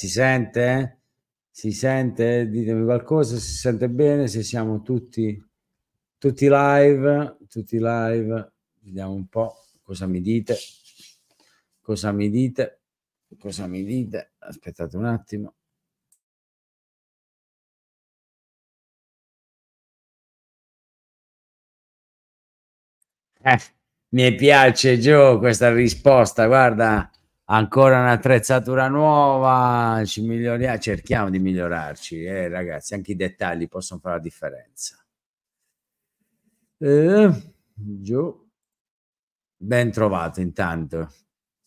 si sente? Si sente? Ditemi qualcosa, si sente bene, se siamo tutti, tutti live, tutti live, vediamo un po' cosa mi dite, cosa mi dite, cosa mi dite, aspettate un attimo. Eh, mi piace Gio questa risposta, guarda, ancora un'attrezzatura nuova, ci miglioriamo, cerchiamo di migliorarci, eh, ragazzi, anche i dettagli possono fare la differenza. Eh, giù. Ben trovato intanto,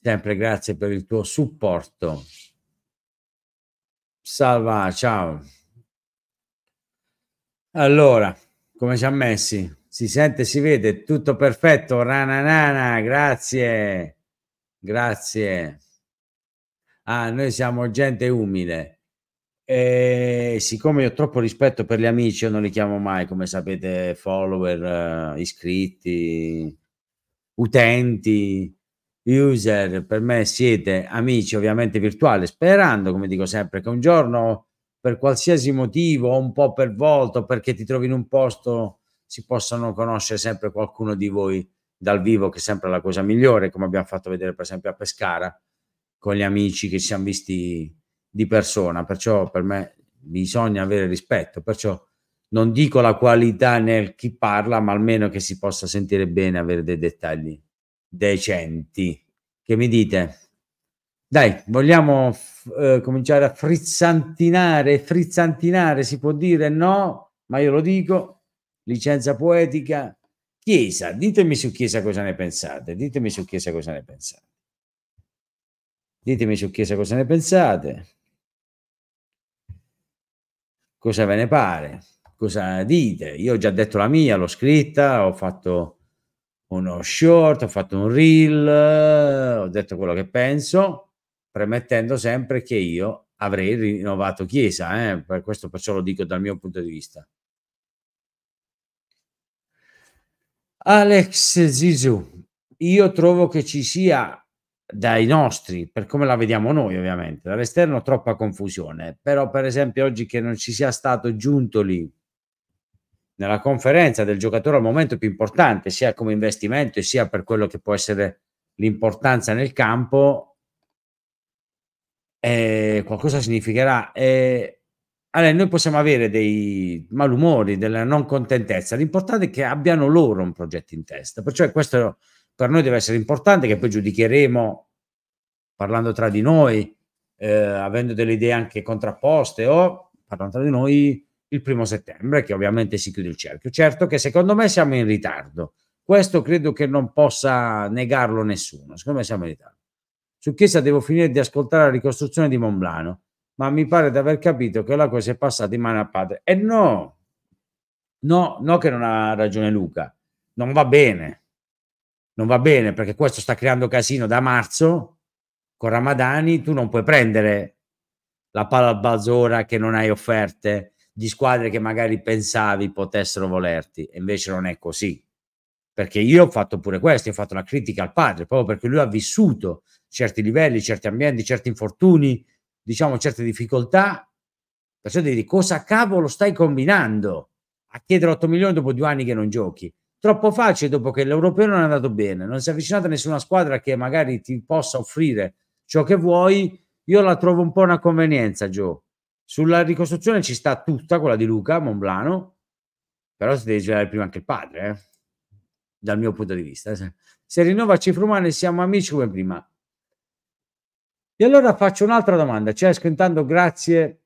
sempre grazie per il tuo supporto. Salva, ciao. Allora, come ci ha messi? Si sente, si vede, tutto perfetto, nana, grazie. Grazie. Ah, noi siamo gente umile. E eh, siccome io ho troppo rispetto per gli amici, io non li chiamo mai, come sapete, follower, eh, iscritti, utenti, user. Per me siete amici, ovviamente virtuali, sperando, come dico sempre, che un giorno, per qualsiasi motivo, un po' per volta, perché ti trovi in un posto, si possano conoscere sempre qualcuno di voi dal vivo, che è sempre la cosa migliore, come abbiamo fatto vedere per esempio a Pescara con gli amici che ci siamo visti di persona. Perciò per me bisogna avere rispetto. Perciò non dico la qualità nel chi parla, ma almeno che si possa sentire bene, avere dei dettagli decenti. Che mi dite? Dai, vogliamo eh, cominciare a frizzantinare, frizzantinare si può dire no, ma io lo dico, licenza poetica, Chiesa, ditemi su Chiesa cosa ne pensate, ditemi su Chiesa cosa ne pensate. Ditemi su Chiesa cosa ne pensate, cosa ve ne pare, cosa dite. Io ho già detto la mia, l'ho scritta, ho fatto uno short, ho fatto un reel, ho detto quello che penso, premettendo sempre che io avrei rinnovato Chiesa, eh? per questo perciò lo dico dal mio punto di vista. Alex Zizou, io trovo che ci sia dai nostri, per come la vediamo noi ovviamente, dall'esterno troppa confusione, però per esempio oggi che non ci sia stato giunto lì nella conferenza del giocatore al momento più importante, sia come investimento sia per quello che può essere l'importanza nel campo, eh, qualcosa significherà. Eh, allora, noi possiamo avere dei malumori, della non contentezza, l'importante è che abbiano loro un progetto in testa, perciò questo per noi deve essere importante, che poi giudicheremo parlando tra di noi, eh, avendo delle idee anche contrapposte o parlando tra di noi il primo settembre, che ovviamente si chiude il cerchio. Certo che secondo me siamo in ritardo, questo credo che non possa negarlo nessuno, secondo me siamo in ritardo. Su Chiesa devo finire di ascoltare la ricostruzione di Monblano ma mi pare di aver capito che la cosa è passata di mano a padre. E no, no, no che non ha ragione Luca, non va bene, non va bene perché questo sta creando casino da marzo con Ramadani, tu non puoi prendere la palla al balzo ora che non hai offerte di squadre che magari pensavi potessero volerti e invece non è così perché io ho fatto pure questo, ho fatto una critica al padre proprio perché lui ha vissuto certi livelli, certi ambienti, certi infortuni diciamo, certe difficoltà, perciò devi dire cosa cavolo stai combinando a chiedere 8 milioni dopo due anni che non giochi. Troppo facile dopo che l'europeo non è andato bene, non si è avvicinata nessuna squadra che magari ti possa offrire ciò che vuoi. Io la trovo un po' una convenienza, Joe. Sulla ricostruzione ci sta tutta quella di Luca Monblano, però si deve girare prima anche il padre, eh? dal mio punto di vista. Se rinnova a cifre siamo amici come prima. E allora faccio un'altra domanda, cioè scrittando grazie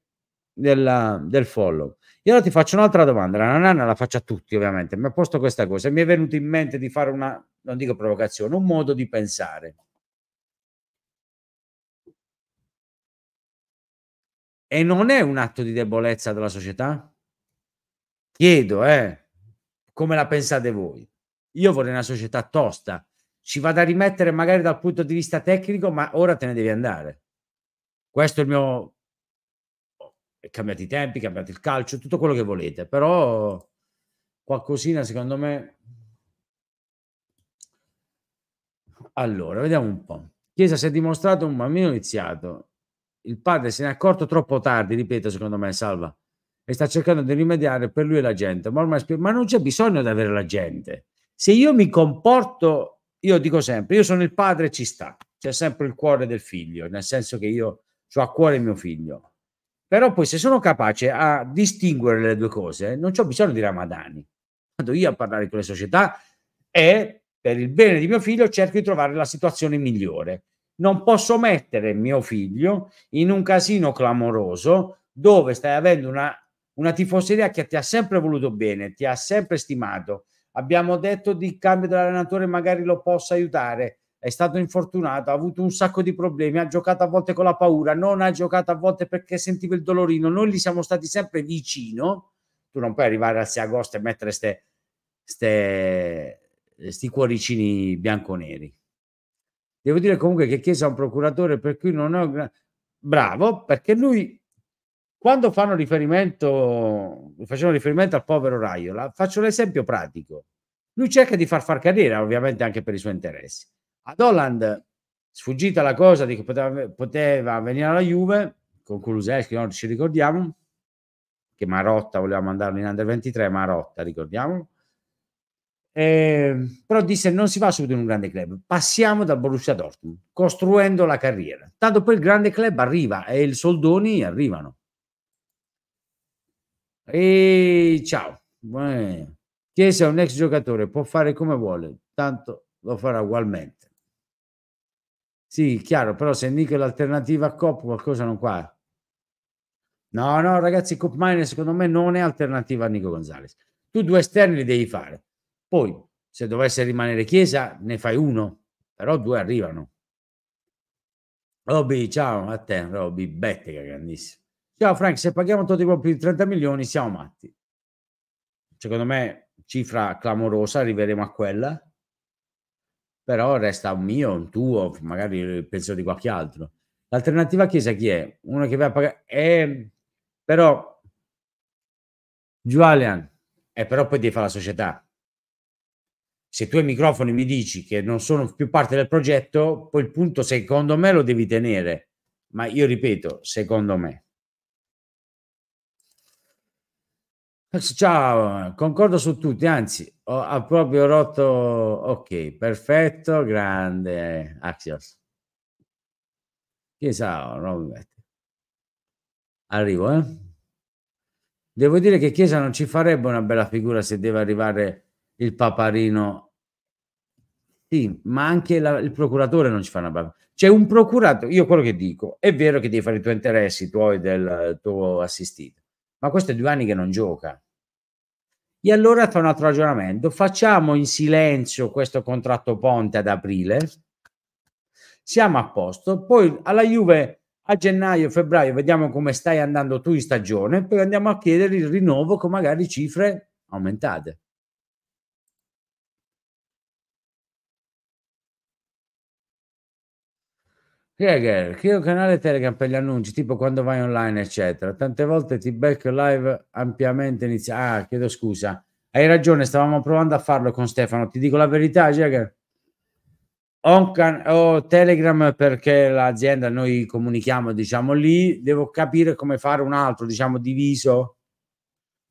della, del follow. E allora ti faccio un'altra domanda, la nanna la faccio a tutti ovviamente, mi ha posto questa cosa, mi è venuto in mente di fare una, non dico provocazione, un modo di pensare. E non è un atto di debolezza della società? Chiedo, eh, come la pensate voi? Io vorrei una società tosta, ci vado a rimettere magari dal punto di vista tecnico, ma ora te ne devi andare. Questo è il mio... Cambiate i tempi, cambiato il calcio, tutto quello che volete, però qualcosina secondo me... Allora, vediamo un po'. Chiesa si è dimostrato un bambino iniziato. Il padre se n'è accorto troppo tardi, ripeto, secondo me, Salva, e sta cercando di rimediare per lui e la gente. Ma, ormai, ma non c'è bisogno di avere la gente. Se io mi comporto io dico sempre, io sono il padre, ci sta, c'è sempre il cuore del figlio, nel senso che io ho a cuore mio figlio. Però poi se sono capace a distinguere le due cose, non ho bisogno di ramadani. Vado io a parlare con le società e per il bene di mio figlio cerco di trovare la situazione migliore. Non posso mettere mio figlio in un casino clamoroso dove stai avendo una, una tifoseria che ti ha sempre voluto bene, ti ha sempre stimato, abbiamo detto di cambio dell'allenatore magari lo possa aiutare è stato infortunato, ha avuto un sacco di problemi, ha giocato a volte con la paura, non ha giocato a volte perché sentiva il dolorino, noi gli siamo stati sempre vicino, tu non puoi arrivare al 6 agosto e mettere ste, ste, sti cuoricini bianco-neri. Devo dire comunque che Chiesa è un procuratore per cui non è bravo, perché lui quando fanno riferimento, facevano riferimento al povero Raiola, faccio l'esempio pratico. Lui cerca di far far carriera, ovviamente anche per i suoi interessi. Ad Holland, sfuggita la cosa di che poteva, poteva venire alla Juve, con Kuluseschi, non ci ricordiamo, che Marotta voleva mandarlo in Under 23, Marotta, ricordiamo. Eh, però disse non si va subito in un grande club, passiamo dal Borussia Dortmund, costruendo la carriera. Tanto poi il grande club arriva e i Soldoni arrivano. E ciao. Chiesa è un ex giocatore, può fare come vuole, tanto lo farà ugualmente. Sì, chiaro, però se Nico è l'alternativa a Cop qualcosa non qua. No, no, ragazzi, Cop Miner secondo me non è alternativa a Nico Gonzalez. Tu due esterni li devi fare. Poi, se dovesse rimanere Chiesa, ne fai uno, però due arrivano. Robby, ciao a te, Robby, bettega grandissimo. Ciao Frank, se paghiamo Totti Bob più di 30 milioni siamo matti. Secondo me cifra clamorosa, arriveremo a quella. Però resta un mio, un tuo, magari il pensiero di qualche altro. L'alternativa a Chiesa chi è? Uno che va a pagare... Eh, però... Julian, eh, però poi devi fare la società se tu ai microfoni mi dici che non sono più parte del progetto, poi il punto secondo me lo devi tenere. Ma io ripeto, secondo me. Ciao, concordo su tutti, anzi, ho, ha proprio rotto. Ok, perfetto, grande Axios. Chiesa, non mi Arrivo, eh? Devo dire che Chiesa non ci farebbe una bella figura se deve arrivare il paparino. Sì, ma anche la, il procuratore non ci fa una bella C'è cioè, un procuratore, io quello che dico, è vero che devi fare i tuoi interessi, i tuoi del tuo assistito, ma questo è due anni che non gioca. E allora fa un altro ragionamento. Facciamo in silenzio questo contratto ponte ad aprile, siamo a posto. Poi alla Juve a gennaio, febbraio, vediamo come stai andando tu in stagione, poi andiamo a chiedere il rinnovo con magari cifre aumentate. Che è che io canale Telegram per gli annunci, tipo quando vai online, eccetera. Tante volte ti becco live ampiamente inizia. Ah, chiedo scusa. Hai ragione, stavamo provando a farlo con Stefano. Ti dico la verità, Jagger. Ho, can- ho Telegram perché l'azienda, noi comunichiamo, diciamo lì, devo capire come fare un altro, diciamo, diviso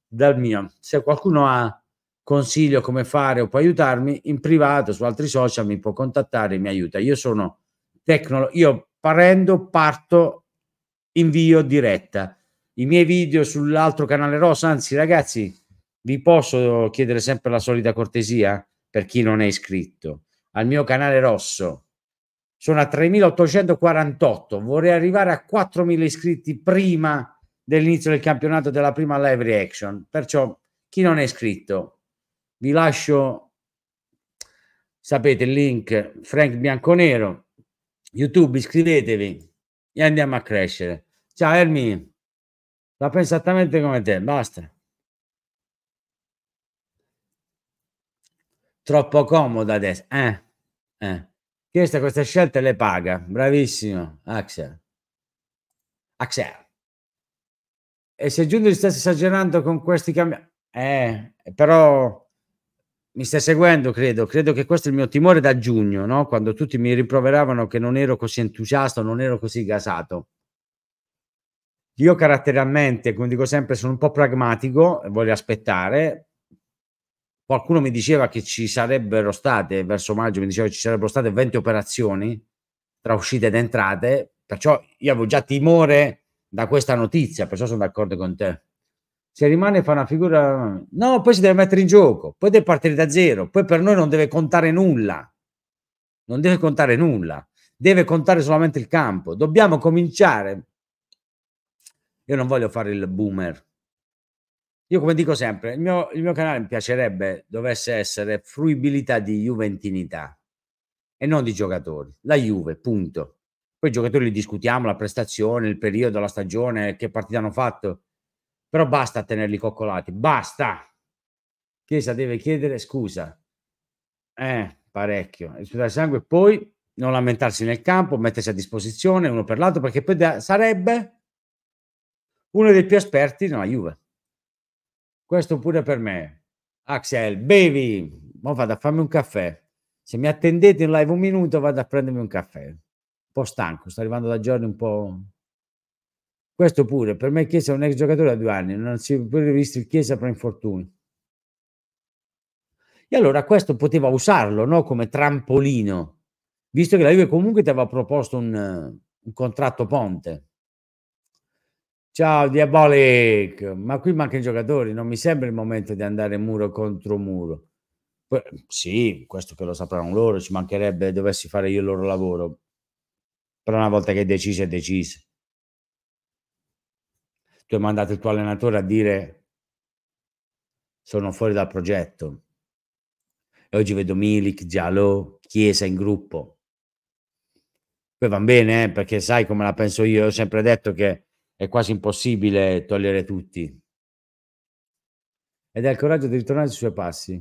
dal mio. Se qualcuno ha consiglio come fare o può aiutarmi, in privato, su altri social mi può contattare, e mi aiuta. Io sono tecnolo Io prendo parto, invio diretta. I miei video sull'altro canale rosso, anzi ragazzi, vi posso chiedere sempre la solita cortesia per chi non è iscritto al mio canale rosso. Sono a 3.848, vorrei arrivare a 4.000 iscritti prima dell'inizio del campionato della prima live reaction. Perciò chi non è iscritto, vi lascio, sapete, il link Frank Bianconero YouTube, iscrivetevi e andiamo a crescere. Ciao Ermi, la penso esattamente come te, basta. Troppo comodo adesso, eh? eh. Questa, queste scelte le paga, bravissimo Axel. Axel. E se Giulio stesse esagerando con questi cambiamenti, eh, però mi stai seguendo, credo. Credo che questo è il mio timore da giugno, no? quando tutti mi rimproveravano che non ero così entusiasta, non ero così gasato. Io caratterialmente, come dico sempre, sono un po' pragmatico, voglio aspettare. Qualcuno mi diceva che ci sarebbero state, verso maggio mi diceva che ci sarebbero state 20 operazioni tra uscite ed entrate, perciò io avevo già timore da questa notizia, perciò sono d'accordo con te se rimane fa una figura... No, poi si deve mettere in gioco, poi deve partire da zero, poi per noi non deve contare nulla, non deve contare nulla, deve contare solamente il campo. Dobbiamo cominciare. Io non voglio fare il boomer. Io come dico sempre, il mio, il mio canale mi piacerebbe dovesse essere fruibilità di juventinità e non di giocatori. La Juve, punto. Poi i giocatori li discutiamo, la prestazione, il periodo, la stagione, che partita hanno fatto però basta tenerli coccolati, basta. Chiesa deve chiedere scusa. Eh, parecchio. Il sangue e poi non lamentarsi nel campo, mettersi a disposizione uno per l'altro, perché poi da, sarebbe uno dei più esperti nella Juve. Questo pure per me. Axel, bevi, ma vado a farmi un caffè. Se mi attendete in live un minuto, vado a prendermi un caffè. Un po' stanco, sto arrivando da giorni un po' Questo pure, per me Chiesa è un ex giocatore da due anni, non si è pure visto il Chiesa per infortuni. E allora questo poteva usarlo no? come trampolino, visto che la Juve comunque ti aveva proposto un, un contratto ponte. Ciao Diabolic, ma qui mancano i giocatori, non mi sembra il momento di andare muro contro muro. Poi, sì, questo che lo sapranno loro, ci mancherebbe dovessi fare io il loro lavoro, però una volta che è deciso è deciso tu hai mandato il tuo allenatore a dire sono fuori dal progetto. E oggi vedo Milik, Giallo, Chiesa in gruppo. Poi va bene, eh, perché sai come la penso io, ho sempre detto che è quasi impossibile togliere tutti. Ed è il coraggio di ritornare sui suoi passi.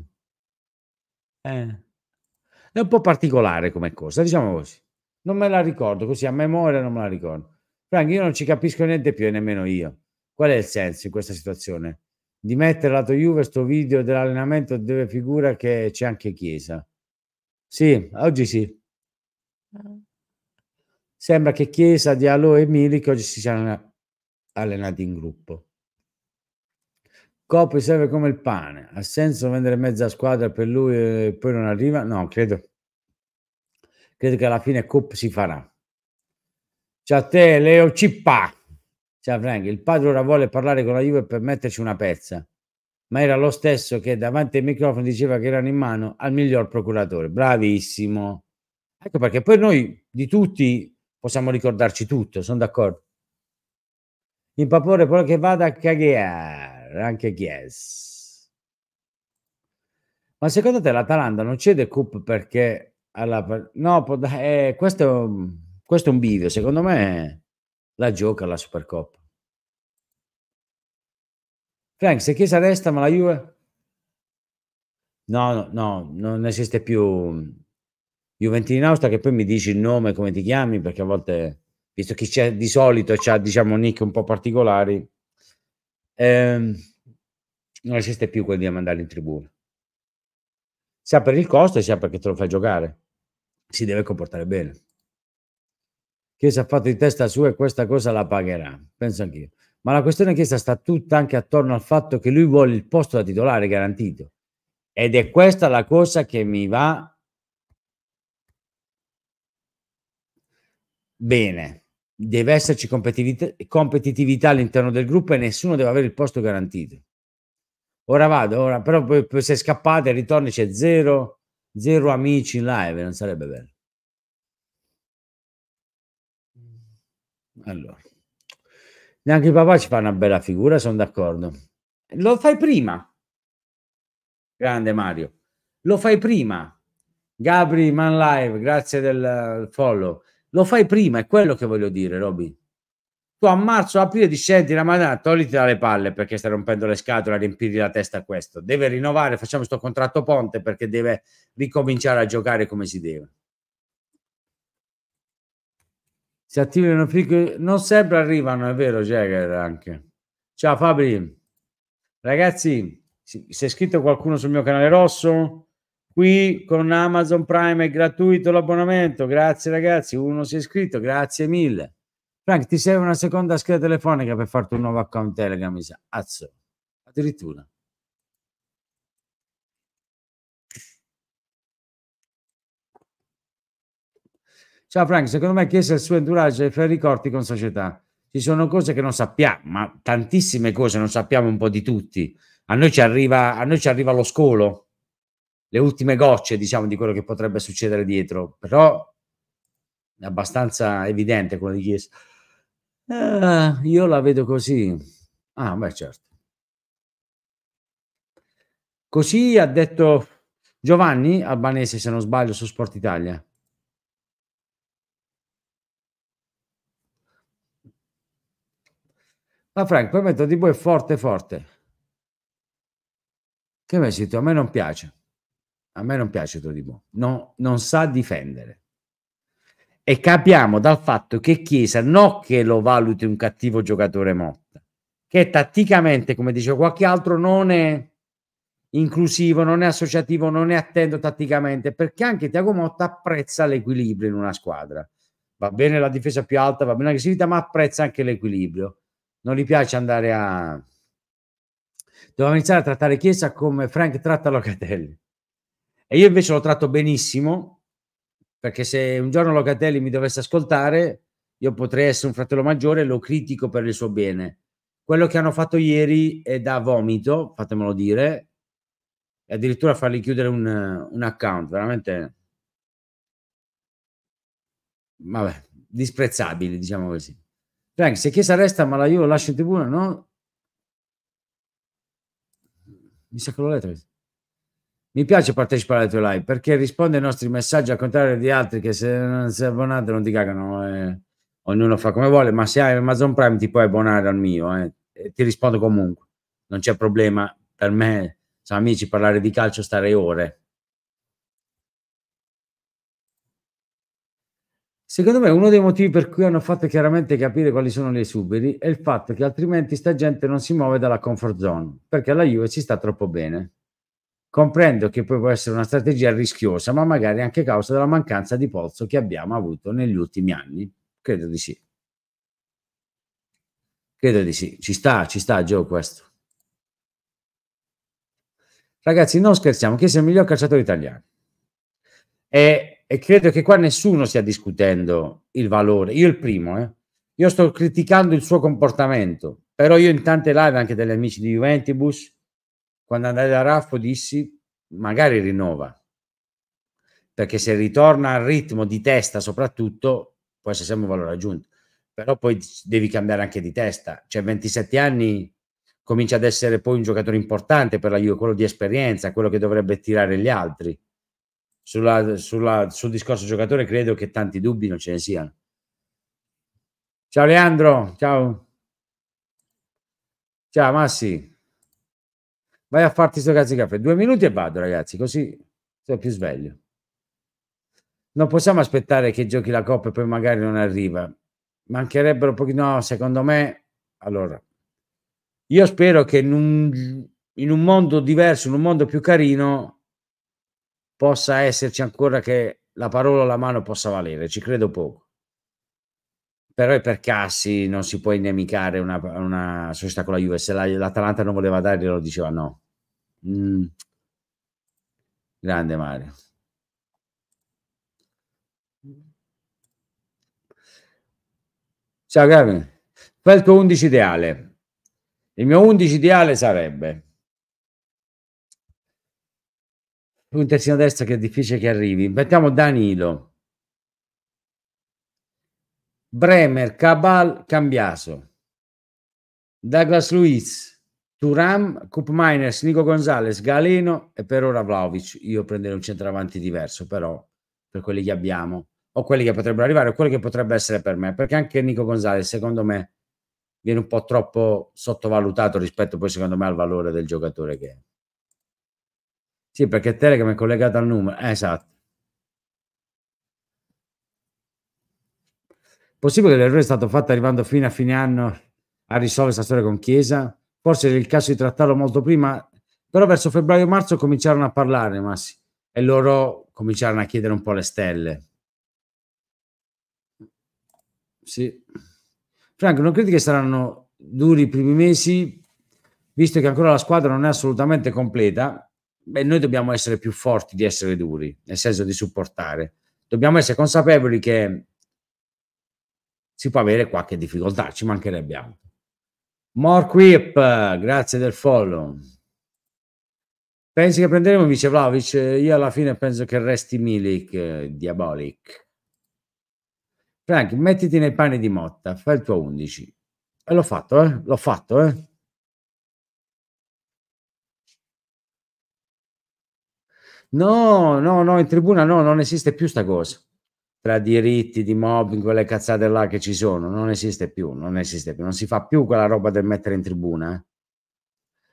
Eh. È un po' particolare come cosa, diciamo così. Non me la ricordo, così a memoria non me la ricordo. Frank, io non ci capisco niente più e nemmeno io. Qual è il senso in questa situazione? Di mettere lato Juve sto video dell'allenamento dove figura che c'è anche Chiesa. Sì, oggi sì. Sembra che Chiesa, Diallo e Milik oggi si siano allenati in gruppo. Coppi serve come il pane. Ha senso vendere mezza squadra per lui e poi non arriva? No, credo. Credo che alla fine Coppi si farà. Ciao a te, Leo Cippa. Ciao Frank, il padre ora vuole parlare con la Juve per metterci una pezza, ma era lo stesso che davanti ai microfoni diceva che erano in mano al miglior procuratore. Bravissimo. Ecco perché poi noi di tutti possiamo ricordarci tutto, sono d'accordo. In papore quello che vada a cagare, anche Chies. Ma secondo te l'Atalanta non cede Coop perché alla... No, eh, questo, questo è un bivio, secondo me... È la gioca la Supercoppa. Frank, se Chiesa resta, ma la Juve? No, no, no, non esiste più mm, Juventini in Austria, che poi mi dici il nome, come ti chiami, perché a volte, visto che c'è di solito, c'ha, diciamo, nick un po' particolari, ehm, non esiste più quello di mandarli in tribuna. Sia per il costo, sia perché te lo fai giocare. Si deve comportare bene che ha fatto in testa sua e questa cosa la pagherà, penso anch'io. Ma la questione chiesta sta tutta anche attorno al fatto che lui vuole il posto da titolare garantito. Ed è questa la cosa che mi va bene. Deve esserci competitività, all'interno del gruppo e nessuno deve avere il posto garantito. Ora vado, ora, però se scappate ritorni c'è zero, zero amici in live, non sarebbe bello. Allora. Neanche i papà ci fa una bella figura, sono d'accordo. Lo fai prima. Grande Mario. Lo fai prima. Gabri Man Live, grazie del follow. Lo fai prima, è quello che voglio dire, Roby. Tu a marzo, aprile ti scendi Ramadan, togliti dalle palle perché stai rompendo le scatole a riempirgli la testa a questo. Deve rinnovare, facciamo questo contratto ponte perché deve ricominciare a giocare come si deve. si attivano piccoli... non sempre arrivano, è vero Jagger anche. Ciao Fabri, ragazzi, si, è iscritto qualcuno sul mio canale rosso? Qui con Amazon Prime è gratuito l'abbonamento, grazie ragazzi, uno si è iscritto, grazie mille. Frank, ti serve una seconda scheda telefonica per farti un nuovo account Telegram, mi sa. addirittura. Ciao Frank, secondo me Chiesa e il suo entourage i ricordi con società. Ci sono cose che non sappiamo, ma tantissime cose non sappiamo un po' di tutti. A noi ci arriva, noi ci arriva lo scolo, le ultime gocce, diciamo, di quello che potrebbe succedere dietro. Però è abbastanza evidente quello di Chiesa. Eh, io la vedo così. Ah, beh, certo. Così ha detto Giovanni Albanese, se non sbaglio, su Sport Italia. Ma Frank, poi metto tipo è forte forte. Che mi hai A me non piace. A me non piace Todibo. No, non sa difendere. E capiamo dal fatto che Chiesa non che lo valuti un cattivo giocatore Motta, che tatticamente, come dice qualche altro, non è inclusivo, non è associativo, non è attento tatticamente, perché anche Tiago Motta apprezza l'equilibrio in una squadra. Va bene la difesa più alta, va bene l'aggressività, ma apprezza anche l'equilibrio non gli piace andare a... Doveva iniziare a trattare Chiesa come Frank tratta Locatelli. E io invece lo tratto benissimo, perché se un giorno Locatelli mi dovesse ascoltare, io potrei essere un fratello maggiore e lo critico per il suo bene. Quello che hanno fatto ieri è da vomito, fatemelo dire, e addirittura fargli chiudere un, un account, veramente... Vabbè, disprezzabili, diciamo così. Frank, se Chiesa resta, ma la Juve lo lascia in tribuna, no? Mi sa che l'ho letto. Mi piace partecipare alle tue live perché risponde ai nostri messaggi al contrario di altri che se non sei abbonato non ti cagano. Eh. Ognuno fa come vuole, ma se hai Amazon Prime ti puoi abbonare al mio. Eh. Ti rispondo comunque. Non c'è problema per me, Siamo amici, parlare di calcio, stare ore. Secondo me uno dei motivi per cui hanno fatto chiaramente capire quali sono gli esuberi è il fatto che altrimenti sta gente non si muove dalla comfort zone, perché la Juve ci sta troppo bene. Comprendo che poi può essere una strategia rischiosa, ma magari anche causa della mancanza di polso che abbiamo avuto negli ultimi anni. Credo di sì. Credo di sì. Ci sta, ci sta, Joe, questo. Ragazzi, non scherziamo, chi è il miglior calciatore italiano? E e credo che qua nessuno stia discutendo il valore, io il primo, eh. io sto criticando il suo comportamento, però io in tante live anche degli amici di Juventus, quando andai da Raffo dissi magari rinnova, perché se ritorna al ritmo di testa soprattutto può essere sempre un valore aggiunto, però poi devi cambiare anche di testa, cioè 27 anni comincia ad essere poi un giocatore importante per la Juve, quello di esperienza, quello che dovrebbe tirare gli altri sulla, sulla, sul discorso giocatore credo che tanti dubbi non ce ne siano. Ciao Leandro, ciao. Ciao Massi. Vai a farti sto cazzo di caffè. Due minuti e vado ragazzi, così sono più sveglio. Non possiamo aspettare che giochi la coppa e poi magari non arriva. Mancherebbero pochi... No, secondo me... Allora, io spero che in un, in un mondo diverso, in un mondo più carino, possa esserci ancora che la parola alla mano possa valere, ci credo poco. Però è per Cassi, non si può innemicare una, una società con la US. L'Atalanta non voleva dare, glielo diceva no. Mm. Grande Mario. Ciao Gavin. Qual tuo 11 ideale? Il mio 11 ideale sarebbe Tu un terzino destra che è difficile che arrivi. Mettiamo Danilo. Bremer, Cabal, Cambiaso. Douglas Luiz, Turam, Cup Miners, Nico Gonzalez, Galeno e per ora Vlaovic. Io prenderei un centravanti diverso, però, per quelli che abbiamo, o quelli che potrebbero arrivare, o quelli che potrebbe essere per me, perché anche Nico Gonzalez, secondo me, viene un po' troppo sottovalutato rispetto poi, secondo me, al valore del giocatore che è. Sì, perché Telegram è collegata al numero. Eh, esatto. Possibile che l'errore è stato fatto arrivando fino a fine anno a risolvere questa storia con Chiesa? Forse era il caso di trattarlo molto prima, però verso febbraio-marzo cominciarono a parlare, Massi, e loro cominciarono a chiedere un po' le stelle. Sì. Franco, non credi che saranno duri i primi mesi, visto che ancora la squadra non è assolutamente completa? beh, noi dobbiamo essere più forti di essere duri, nel senso di supportare. Dobbiamo essere consapevoli che si può avere qualche difficoltà, ci mancherebbe altro. Morquip, grazie del follow. Pensi che prenderemo vice Vlaovic? Io alla fine penso che resti Milik, eh, Diabolic. Frank, mettiti nei panni di Motta, fai il tuo 11. E l'ho fatto, eh? L'ho fatto, eh? No, no, no, in tribuna no, non esiste più sta cosa. Tra diritti di mobbing, quelle cazzate là che ci sono, non esiste più, non esiste più, non si fa più quella roba del mettere in tribuna. Eh.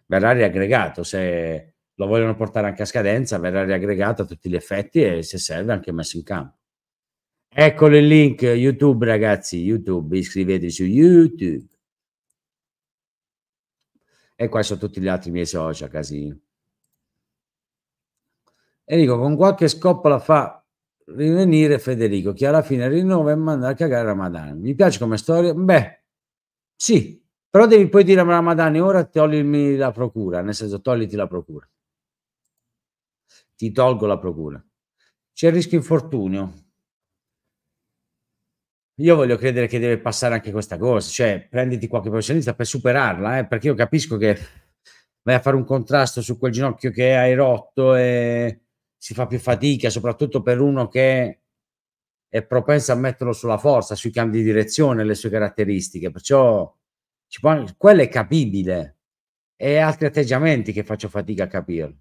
Verrà riaggregato, se lo vogliono portare anche a scadenza, verrà riaggregato a tutti gli effetti e se serve anche messo in campo. Eccolo il link YouTube ragazzi, YouTube, iscrivetevi su YouTube. E qua sono tutti gli altri miei social, casino. Enrico con qualche scoppola fa rivenire Federico, che alla fine rinnova e manda a cagare Ramadan. Mi piace come storia? Beh, sì, però devi poi dire a Ramadan, ora toglimi la procura, nel senso togliti la procura. Ti tolgo la procura. C'è il rischio infortunio. Io voglio credere che deve passare anche questa cosa, cioè prenditi qualche professionista per superarla, eh, perché io capisco che vai a fare un contrasto su quel ginocchio che hai rotto e si fa più fatica, soprattutto per uno che è propenso a metterlo sulla forza, sui cambi di direzione, le sue caratteristiche. Perciò può, quello è capibile. E altri atteggiamenti che faccio fatica a capire.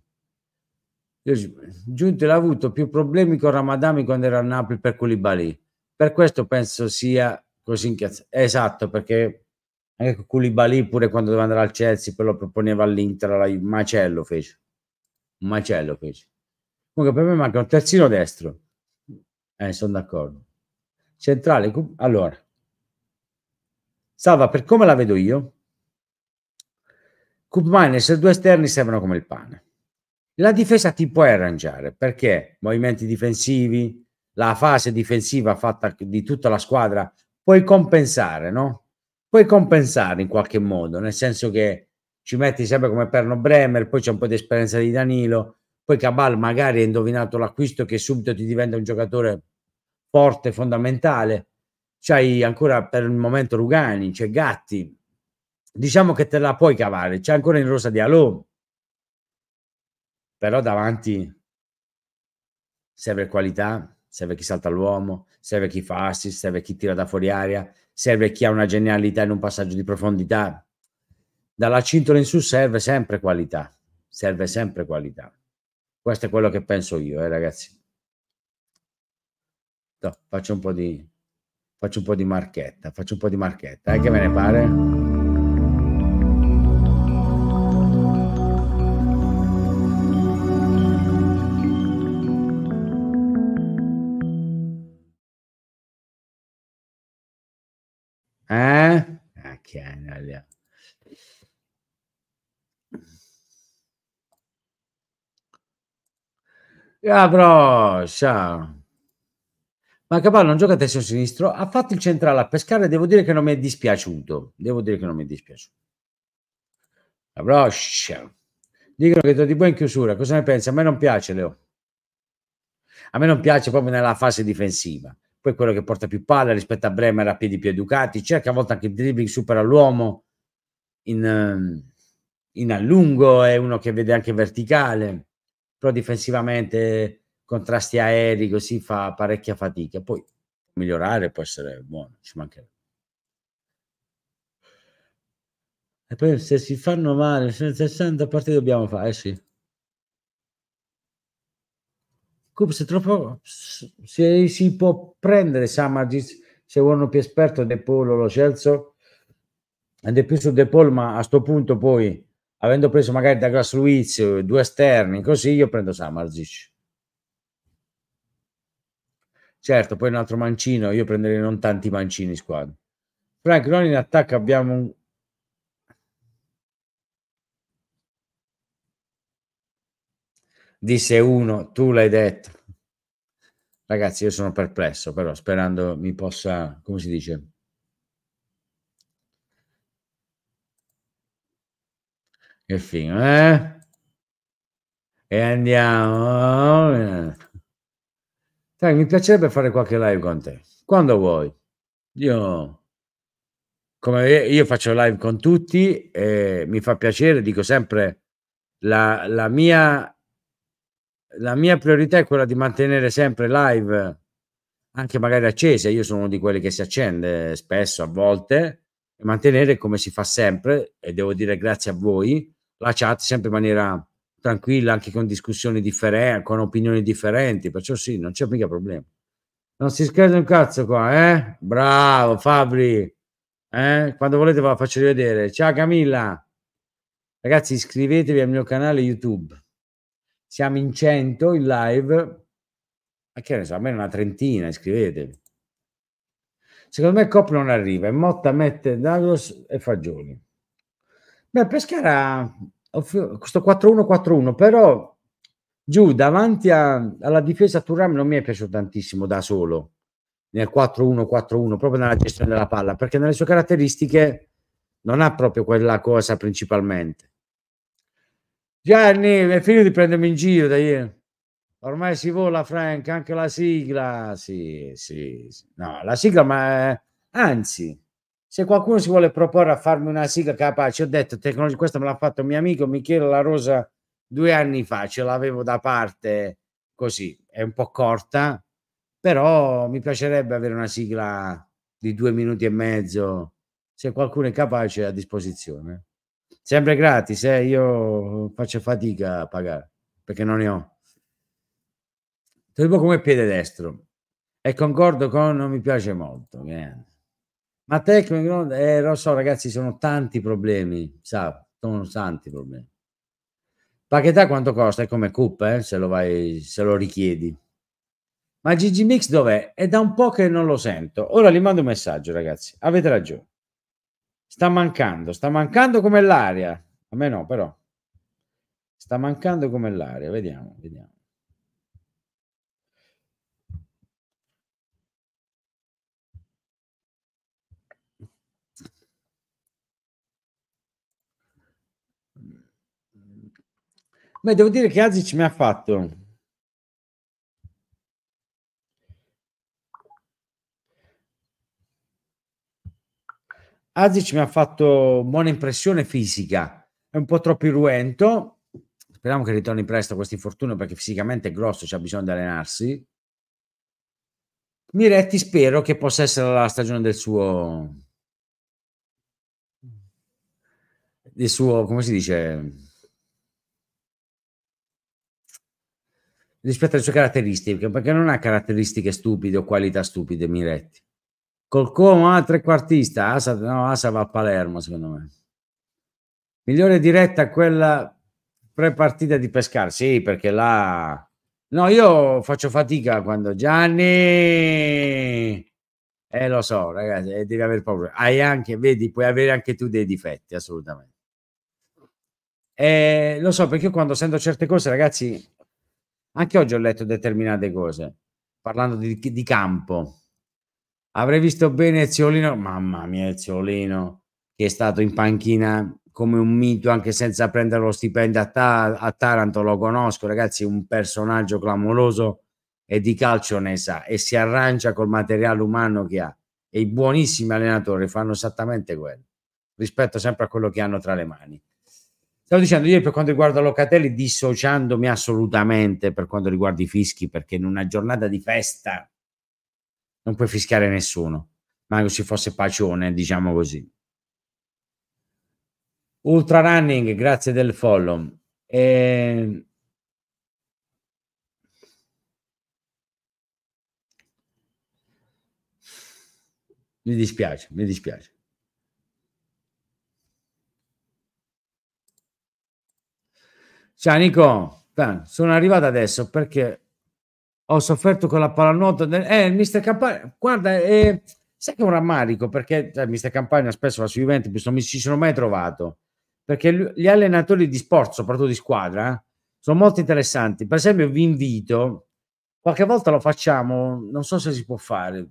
Giunto l'ha avuto più problemi con Ramadami quando era a Napoli per Koulibaly. Per questo penso sia così incazzato. Esatto, perché anche Koulibaly pure quando doveva andare al Chelsea poi lo proponeva all'Inter, un macello fece. Un macello fece. Comunque per me manca un terzino destro. Eh, sono d'accordo. Centrale, allora. Salva, per come la vedo io, Cup Miners e due esterni servono come il pane. La difesa ti puoi arrangiare perché movimenti difensivi, la fase difensiva fatta di tutta la squadra, puoi compensare, no? Puoi compensare in qualche modo, nel senso che ci metti sempre come Perno Bremer, poi c'è un po' di esperienza di Danilo, poi Cabal magari ha indovinato l'acquisto che subito ti diventa un giocatore forte, fondamentale, c'hai ancora per il momento Rugani, c'è Gatti, diciamo che te la puoi cavare, c'è ancora in rosa di Alò, però davanti serve qualità, serve chi salta l'uomo, serve chi fa assist, serve chi tira da fuori aria, serve chi ha una genialità in un passaggio di profondità. Dalla cintola in su serve sempre qualità, serve sempre qualità. Questo è quello che penso io, eh, ragazzi. No, faccio un po' di faccio un po' di marchetta, faccio un po' di marchetta, eh, che me ne pare? Eh? Ah, che analia. Ah, bro, ciao. Ma Cabal non gioca a testo sinistro, ha fatto il centrale a pescare, devo dire che non mi è dispiaciuto. Devo dire che non mi è dispiaciuto. Abroscia. Dicono che Todibo è in chiusura, cosa ne pensi? A me non piace, Leo. A me non piace proprio nella fase difensiva. Poi quello che porta più palle rispetto a Bremer a piedi più educati, cerca a volte anche il dribbling supera l'uomo in, in allungo, è uno che vede anche verticale però difensivamente contrasti aerei così fa parecchia fatica. Poi migliorare può essere buono, ci mancherebbe. E poi se si fanno male, 160 partite dobbiamo fare, eh sì. Cups è troppo... Se si può prendere Samagic, se uno più esperto De Polo, lo Celso, ed è più su De Paul, ma a sto punto poi avendo preso magari da Douglas Luiz due esterni, così io prendo Samarzic. Certo, poi un altro mancino, io prenderei non tanti mancini squadra. Frank, noi in attacco abbiamo un... Disse uno, tu l'hai detto. Ragazzi, io sono perplesso, però sperando mi possa, come si dice, Che film, eh? E andiamo. Dai, eh? mi piacerebbe fare qualche live con te. Quando vuoi. Io, come io faccio live con tutti e mi fa piacere, dico sempre, la, la mia, la mia priorità è quella di mantenere sempre live anche magari accese, io sono uno di quelli che si accende spesso, a volte, e mantenere come si fa sempre, e devo dire grazie a voi, la chat sempre in maniera tranquilla, anche con discussioni differenti, con opinioni differenti, perciò sì, non c'è mica problema. Non si scherza un cazzo qua, eh? Bravo Fabri! Eh? Quando volete ve la faccio rivedere. Ciao Camilla! Ragazzi, iscrivetevi al mio canale YouTube. Siamo in 100 in live. Ma che ne so, almeno una trentina, iscrivetevi. Secondo me Cop non arriva e Motta mette Douglas e Fagioli. Beh, Pescara, questo 4-1-4-1, però giù davanti a, alla difesa Turam non mi è piaciuto tantissimo da solo nel 4-1-4-1, proprio nella gestione della palla, perché nelle sue caratteristiche non ha proprio quella cosa principalmente. Gianni, è finito di prendermi in giro da ieri. Ormai si vola, Frank, anche la sigla. Sì, sì, sì. No, la sigla, ma è... anzi, se qualcuno si vuole proporre a farmi una sigla capace, ho detto, tecnologia, questa me l'ha fatto mio amico Michele La Rosa due anni fa, ce l'avevo da parte così, è un po' corta, però mi piacerebbe avere una sigla di due minuti e mezzo, se qualcuno è capace a disposizione. Sempre gratis, eh? io faccio fatica a pagare, perché non ne ho. Tipo come piede destro. E concordo con non mi piace molto. Grande. Ma Tecno, eh, lo so ragazzi, sono tanti problemi, sa, sono tanti problemi. Pacchetà quanto costa? È come Coop, eh, se, lo vai, se lo richiedi. Ma Gigi Mix dov'è? È da un po' che non lo sento. Ora gli mando un messaggio, ragazzi. Avete ragione. Sta mancando, sta mancando come l'aria. A me no, però. Sta mancando come l'aria, vediamo, vediamo. Beh, devo dire che Azic mi ha fatto. Azic mi ha fatto buona impressione fisica, è un po' troppo irruento. Speriamo che ritorni presto questo infortunio perché fisicamente è grosso, c'è bisogno di allenarsi. Miretti spero che possa essere la stagione del suo del suo come si dice rispetto alle sue caratteristiche, perché non ha caratteristiche stupide o qualità stupide, Miretti. Col Como a ah, trequartista, Asa, no, Asa va a Palermo, secondo me. Migliore diretta quella pre-partita di Pescara, sì, perché là... No, io faccio fatica quando Gianni... Eh, lo so, ragazzi, eh, devi avere paura. Hai anche, vedi, puoi avere anche tu dei difetti, assolutamente. Eh, lo so perché io quando sento certe cose, ragazzi, anche oggi ho letto determinate cose, parlando di, di campo. Avrei visto bene Ziolino, mamma mia Ziolino, che è stato in panchina come un mito anche senza prendere lo stipendio a, ta- a Taranto, lo conosco ragazzi, un personaggio clamoroso e di calcio ne sa e si arrancia col materiale umano che ha e i buonissimi allenatori fanno esattamente quello rispetto sempre a quello che hanno tra le mani. Stavo dicendo, io per quanto riguarda Locatelli, dissociandomi assolutamente per quanto riguarda i fischi, perché in una giornata di festa non puoi fischiare nessuno, ma se fosse pacione, diciamo così. Ultra Running, grazie del follow. E... Ehm, mi dispiace, mi dispiace. Ciao Nico, Beh, sono arrivato adesso perché ho sofferto con la pallanuoto. Del... Eh, mister Campagna, guarda, eh, sai che è un rammarico perché cioè, mister Campagna spesso va su Juventus, non mi ci sono mai trovato. Perché lui, gli allenatori di sport, soprattutto di squadra, eh, sono molto interessanti. Per esempio, vi invito, qualche volta lo facciamo, non so se si può fare,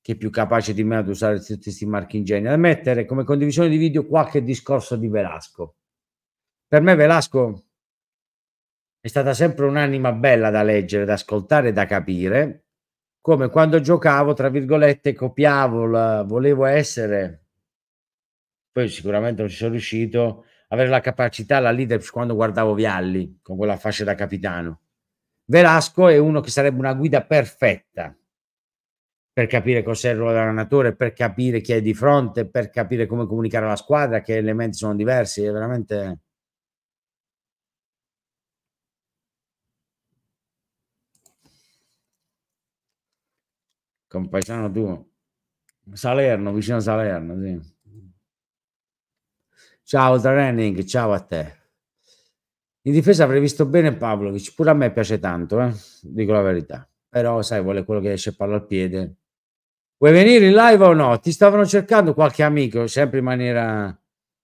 che è più capace di me ad usare tutti questi marchi ingegni, a mettere come condivisione di video qualche discorso di Velasco per me Velasco è stata sempre un'anima bella da leggere, da ascoltare, da capire, come quando giocavo, tra virgolette, copiavo, la, volevo essere, poi sicuramente non ci sono riuscito, avere la capacità, la leadership quando guardavo Vialli con quella fascia da capitano. Velasco è uno che sarebbe una guida perfetta per capire cos'è il ruolo dell'allenatore, per capire chi è di fronte, per capire come comunicare alla squadra, che elementi sono diversi, è veramente compaesano tuo. Salerno, vicino a Salerno, sì. Ciao Trening, ciao a te. In difesa avrei visto bene Pavlovic, pure a me piace tanto, eh? dico la verità. Però sai, vuole quello che esce palla al piede. Vuoi venire in live o no? Ti stavano cercando qualche amico, sempre in maniera...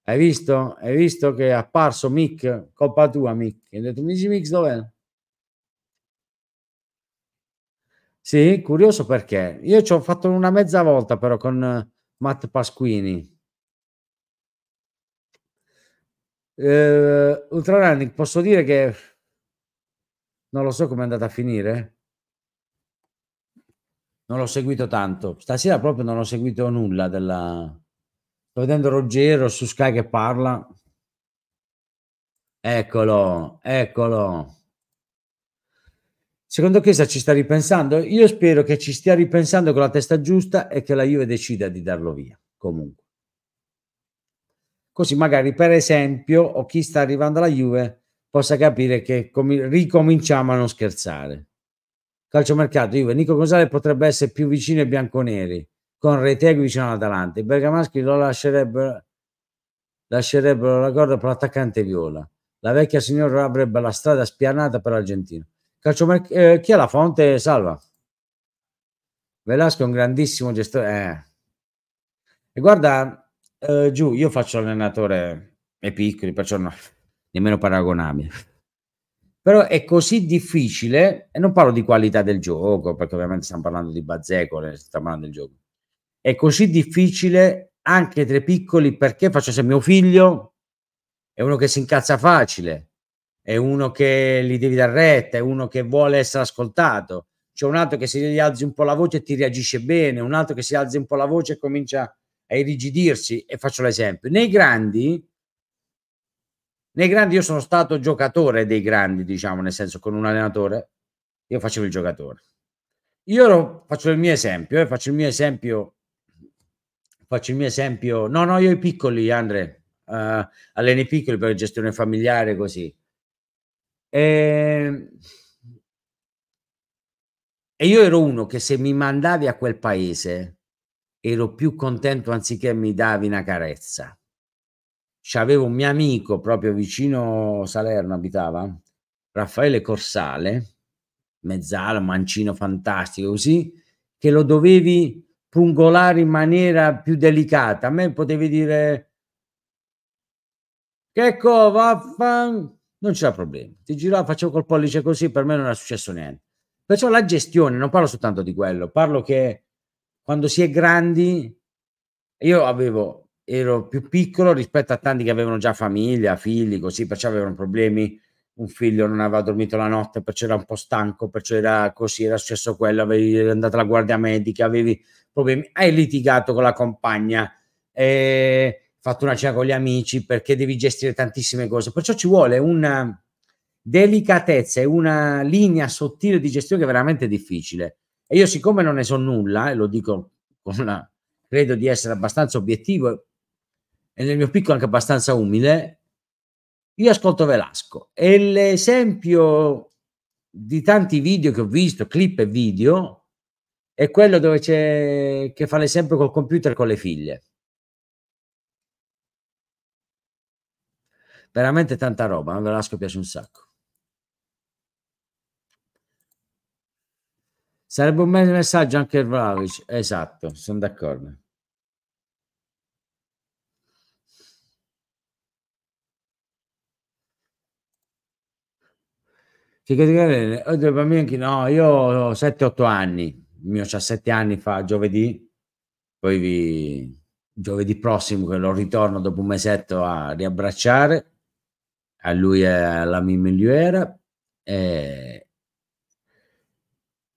Hai visto? Hai visto che è apparso Mick? Colpa tua, Mick. Hai detto, mi dici Mick dov'è? Sì, curioso perché. Io ci ho fatto una mezza volta però con eh, Matt Pasquini. Uh, eh, Ultra Running, posso dire che non lo so come è andata a finire. Non l'ho seguito tanto. Stasera proprio non ho seguito nulla della... Sto vedendo Ruggero su Sky che parla. Eccolo, eccolo. Secondo Chiesa ci sta ripensando? Io spero che ci stia ripensando con la testa giusta e che la Juve decida di darlo via, comunque. Così magari, per esempio, o chi sta arrivando alla Juve possa capire che ricominciamo a non scherzare. Calcio mercato, Juve, Nico Gonzalez potrebbe essere più vicino ai bianconeri, con Retegui vicino all'Atalanta. I bergamaschi lo lascerebbero, lascerebbero la corda per l'attaccante Viola. La vecchia signora avrebbe la strada spianata per l'Argentina Calciomerc- eh, chi è la fonte? Salva. Velasco è un grandissimo gestore. Eh. E guarda, eh, giù, io faccio allenatore e piccoli, perciò no, nemmeno paragonabile. Però è così difficile, e non parlo di qualità del gioco, perché ovviamente stiamo parlando di bazzecole, stiamo parlando del gioco. È così difficile anche tra i piccoli perché faccio se mio figlio è uno che si incazza facile, è uno che gli devi dar retta, è uno che vuole essere ascoltato. C'è un altro che se gli alzi un po' la voce ti reagisce bene, un altro che si alzi un po' la voce e comincia a irrigidirsi. E faccio l'esempio. Nei grandi, nei grandi io sono stato giocatore dei grandi, diciamo, nel senso con un allenatore, io facevo il giocatore. Io ero, faccio il mio esempio, eh, faccio il mio esempio, faccio il mio esempio, no, no, io i piccoli, Andre, uh, alleno i piccoli per gestione familiare così e... Ehm, e io ero uno che se mi mandavi a quel paese ero più contento anziché mi davi una carezza. C'avevo un mio amico proprio vicino Salerno, abitava Raffaele Corsale, mezzala, mancino fantastico così, che lo dovevi pungolare in maniera più delicata. A me potevi dire che co vaffan non c'era problema. Ti girava, facevo col pollice così, per me non è successo niente. Perciò la gestione, non parlo soltanto di quello, parlo che quando si è grandi, io avevo, ero più piccolo rispetto a tanti che avevano già famiglia, figli, così, perciò avevano problemi. Un figlio non aveva dormito la notte, perciò era un po' stanco, perciò era così, era successo quello, avevi andato andata alla guardia medica, avevi problemi, hai litigato con la compagna. Eh, fatto una cena con gli amici, perché devi gestire tantissime cose. Perciò ci vuole una delicatezza e una linea sottile di gestione che è veramente difficile. E io siccome non ne so nulla, e lo dico con una, credo di essere abbastanza obiettivo e nel mio piccolo anche abbastanza umile, io ascolto Velasco e l'esempio di tanti video che ho visto, clip e video, è quello dove c'è che fa l'esempio col computer con le figlie. veramente tanta roba, Velasco piace un sacco. Sarebbe un bel messaggio anche il Vlaovic, esatto, sono d'accordo. Ho due bambini no, io ho 7-8 anni, il mio c'ha 7 anni fa giovedì, poi vi, giovedì prossimo che lo ritorno dopo un mesetto a riabbracciare a lui è la mia migliore. E...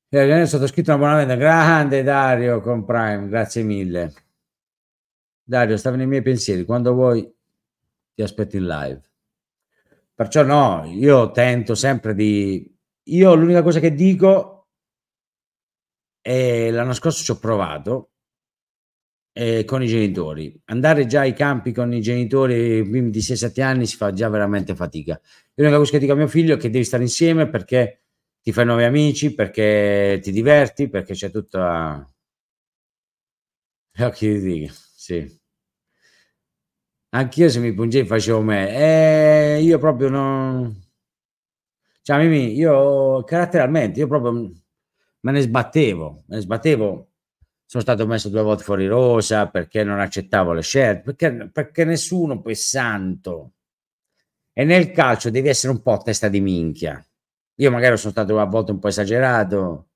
È stato scritto un abbonamento grande Dario con Prime, grazie mille. Dario, stavo nei miei pensieri, quando vuoi ti aspetto in live. Perciò no, io tento sempre di... Io l'unica cosa che dico è l'anno scorso ci ho provato eh, con i genitori. Andare già ai campi con i genitori di 6-7 anni si fa già veramente fatica. L'unica cosa che dico a mio figlio è che devi stare insieme perché ti fai nuovi amici, perché ti diverti, perché c'è tutta... Occhi di diga, sì. Anch'io se mi pungevi facevo me. E eh, io proprio non... Cioè, Mimì, io caratterialmente, io proprio me ne sbattevo, me ne sbattevo sono stato messo due volte fuori rosa perché non accettavo le scelte, perché, perché nessuno poi è santo. E nel calcio devi essere un po' testa di minchia. Io magari sono stato a volte un po' esagerato,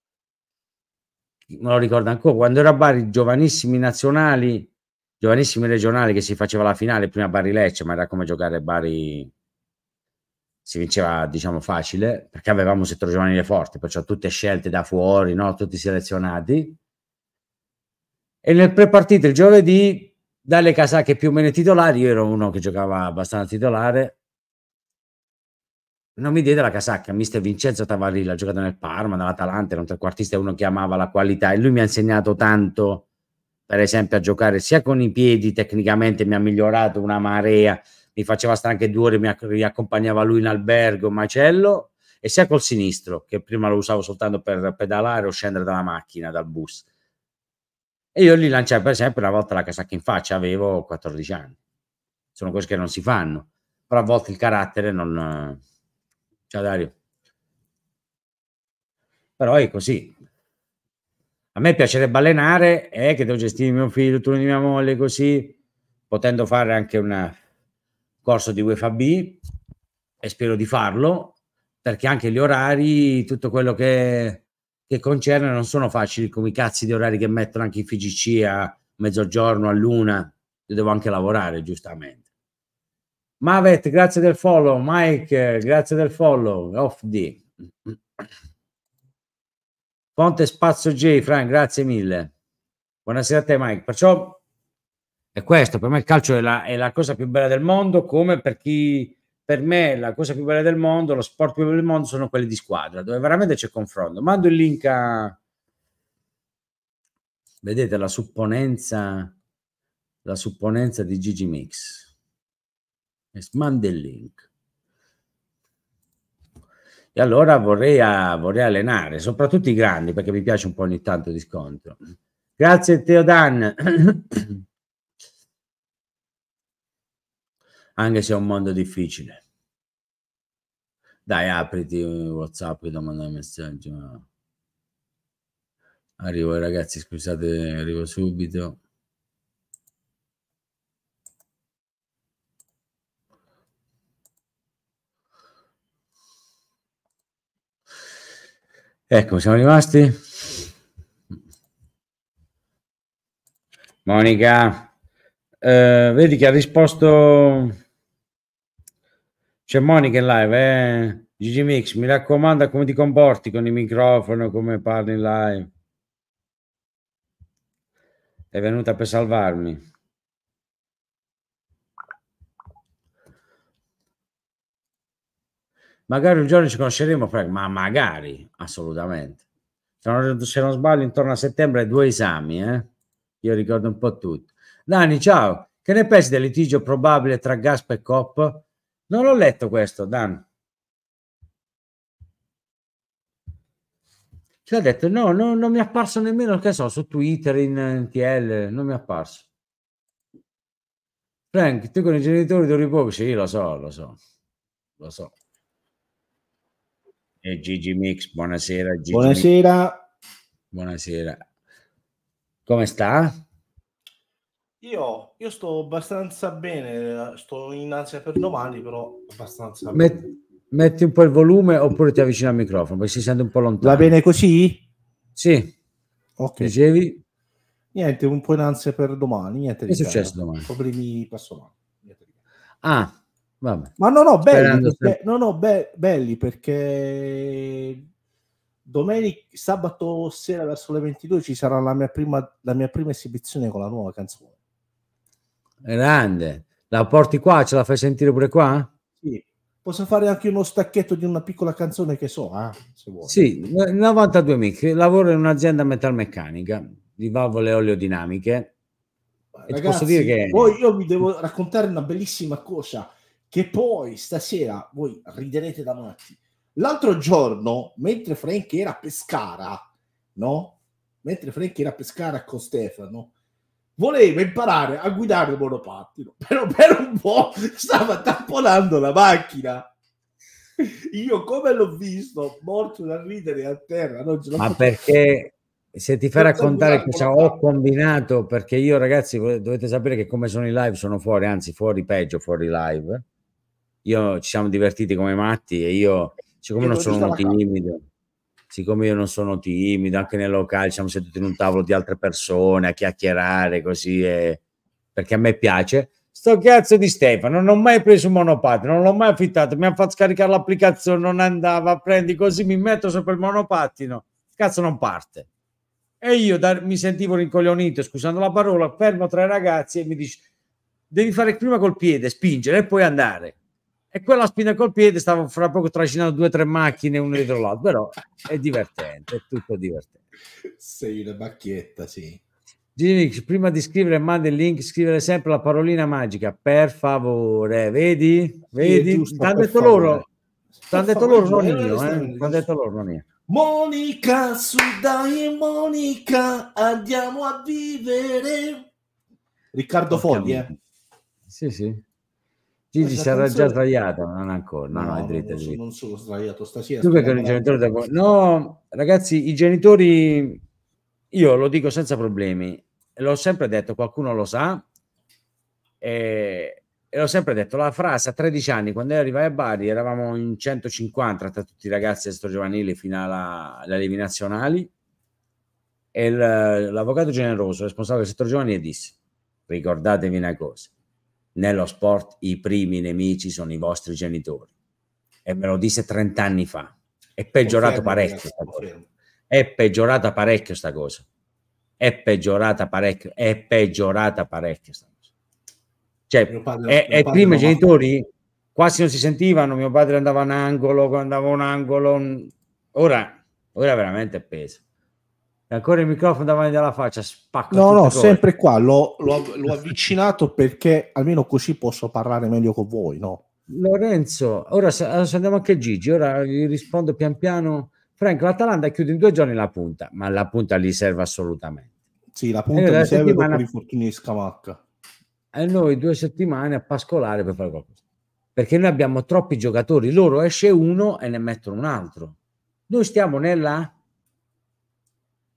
me lo ricordo ancora, quando era a Bari, giovanissimi nazionali, giovanissimi regionali che si faceva la finale, prima a Bari-Lecce, ma era come giocare Bari, si vinceva diciamo facile, perché avevamo un settore giovanile forte, perciò tutte scelte da fuori, no? tutti selezionati. E nel pre-partita il giovedì, dalle casacche più o meno titolari, io ero uno che giocava abbastanza titolare, non mi diede la casacca. Mister Vincenzo Tavarilla ha giocato nel Parma, nell'Atalanta, era un trequartista, uno che amava la qualità e lui mi ha insegnato tanto, per esempio, a giocare sia con i piedi, tecnicamente mi ha migliorato una marea, mi faceva stare anche due ore, mi riaccompagnava lui in albergo, macello, e sia col sinistro, che prima lo usavo soltanto per pedalare o scendere dalla macchina, dal bus. E io gli lanciai per esempio una volta la casacca in faccia, avevo 14 anni. Sono cose che non si fanno, però a volte il carattere non... Ciao Dario. Però è così. A me piacerebbe allenare è eh, che devo gestire mio figlio, il turno di mia moglie, così, potendo fare anche un corso di UEFA B e spero di farlo, perché anche gli orari, tutto quello che che concerne non sono facili come i cazzi di orari che mettono anche i FGC a mezzogiorno, a luna. Io devo anche lavorare, giustamente. Mavet, grazie del follow. Mike, grazie del follow. Off di. Ponte Spazio J, Fran, grazie mille. Buonasera a te, Mike. Perciò è questo, per me il calcio è la, è la cosa più bella del mondo, come per chi per me la cosa più bella del mondo, lo sport più bello del mondo sono quelli di squadra, dove veramente c'è confronto. Mando il link a... Vedete la supponenza, la supponenza di Gigi Mix. Mando il link. E allora vorrei, a, vorrei allenare, soprattutto i grandi, perché mi piace un po' ogni tanto di scontro. Grazie Teodan. anche se è un mondo difficile. Dai, apriti WhatsApp e domanda un messaggio. Arrivo ragazzi, scusate, arrivo subito. Ecco, siamo rimasti. Monica, eh, vedi che ha risposto c'è Monica in live, eh? Gigi Mix, mi raccomando come ti comporti con il microfono, come parli in live. È venuta per salvarmi. Magari un giorno ci conosceremo, Frank, ma magari, assolutamente. Se non, sbaglio, intorno a settembre due esami, eh? Io ricordo un po' tutto. Dani, ciao. Che ne pensi del litigio probabile tra Gasp e Cop? Non l'ho letto questo, Dan. Ci ha detto, no, no, non mi è apparso nemmeno, che so, su Twitter, in, in TL, non mi è apparso. Frank, tu con i genitori duri poco? Sì, lo so, lo so, lo so. E Gigi Mix, buonasera. Gigi buonasera. Mix. Buonasera. Come sta? Io, io, sto abbastanza bene, sto in ansia per domani, però abbastanza Met, Metti un po' il volume oppure ti avvicini al microfono, perché si sente un po' lontano. Va bene così? Sì. Ok. Dicevi? Niente, un po' in ansia per domani. Niente che è successo cara. domani? Problemi personali. Ah, vabbè. Ma no, no, belli, perché, non ho be- belli perché domenica, sabato sera verso le 22 ci sarà la mia prima, la mia prima esibizione con la nuova canzone. Grande. La porti qua, ce la fai sentire pure qua? Sì. Posso fare anche uno stacchetto di una piccola canzone che so, eh, se vuoi. Sì, 92 Mic, lavoro in un'azienda metalmeccanica di valvole oleodinamiche. Ragazzi, posso dire che... Poi io vi devo raccontare una bellissima cosa, che poi stasera voi riderete da matti. L'altro giorno, mentre Frank era a Pescara, no? Mentre Frank era a Pescara con Stefano, voleva imparare a guidare il monopattino, però per un po' stava tamponando la macchina. Io come l'ho visto, morto da ridere a terra. Ma perché se ti fai raccontare cosa ho combinato, perché io ragazzi dovete sapere che come sono in live sono fuori, anzi fuori peggio, fuori live. Io ci siamo divertiti come matti e io, siccome io non sono uno timido, siccome io non sono timido, anche nei locali siamo seduti in un tavolo di altre persone a chiacchierare così, e... perché a me piace. Sto cazzo di Stefano, non ho mai preso un monopattino, non l'ho mai affittato, mi ha fatto scaricare l'applicazione, non andava, prendi così, mi metto sopra il monopattino, cazzo non parte. E io da, mi sentivo rincoglionito, scusando la parola, fermo tra i ragazzi e mi dice, devi fare prima col piede, spingere e poi andare e quella spina col piede stavo fra poco trascinando due o tre macchine uno dietro l'altro, però è divertente, è tutto divertente. Sei una bacchetta, sì. Ginix, prima di scrivere manda il link, scrivere sempre la parolina magica, per favore, vedi? Vedi? Sì, giusto, T'hanno detto favore. loro, t'hanno detto loro, non eh, io, eh? T'hanno detto loro, non io. Monica, su dai Monica, andiamo a vivere. Riccardo Fogli, eh? Sì, sì. Gigi sarà già sdraiato, non ancora, no, no, no è dritta. Non, non sono sdraiato stasera. Tu perché un genitore da... No, ragazzi, i genitori, io lo dico senza problemi, l'ho sempre detto, qualcuno lo sa, e, e l'ho sempre detto, la frase a 13 anni, quando arrivai a Bari, eravamo in 150 tra tutti i ragazzi del giovanile fino alla, alle levi e l'avvocato generoso, responsabile del settore giovanile, disse, ricordatevi una cosa, nello sport i primi nemici sono i vostri genitori. E me lo disse 30 anni fa. È peggiorato parecchio. È peggiorata parecchio sta cosa. È peggiorata parecchio. È peggiorata parecchio sta cosa. Cioè, padre, è, è prima i genitori quasi non si sentivano, mio padre andava in angolo, andava in angolo. Ora, ora veramente è peso. E ancora il microfono davanti alla faccia, spacco. No, no, sempre qua, l'ho, l'ho, l'ho avvicinato perché almeno così posso parlare meglio con voi, no? Lorenzo, ora se, andiamo anche a Gigi, ora gli rispondo pian piano. Franco, l'Atalanta chiude in due giorni la punta, ma la punta gli serve assolutamente. Sì, la eh, punta gli serve dopo l'infortunio di Scamacca. E noi due settimane a pascolare per fare qualcosa. Perché noi abbiamo troppi giocatori, loro esce uno e ne mettono un altro. Noi stiamo nella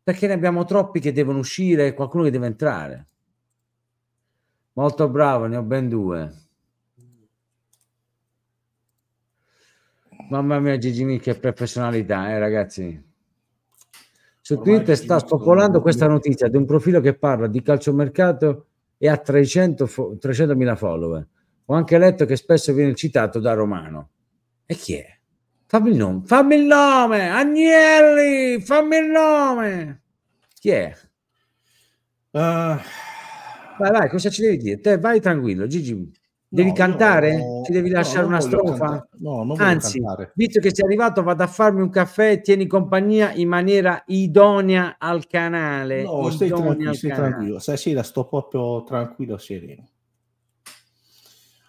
perché ne abbiamo troppi che devono uscire e qualcuno che deve entrare. Molto bravo, ne ho ben due. Mamma mia, Gigi Min, che professionalità, eh, ragazzi. Su Ormai Twitter sta spopolando questa notizia di un profilo che parla di calciomercato e ha 300 fo- 300.000 follower. Ho anche letto che spesso viene citato da Romano. E chi è? Fammi il nome, fammi il nome, Agnelli, fammi il nome. Chi è? Uh... Vai, vai, cosa ci devi dire? Te vai tranquillo, Gigi. Devi no, cantare? No, Ci devi lasciare no, una strofa? no, non Anzi, cantare. visto che sei arrivato, vado a farmi un caffè, tieni compagnia in maniera idonea al canale. No, stai tranquillo, stai tranquillo. Stasera sto proprio tranquillo, sereno.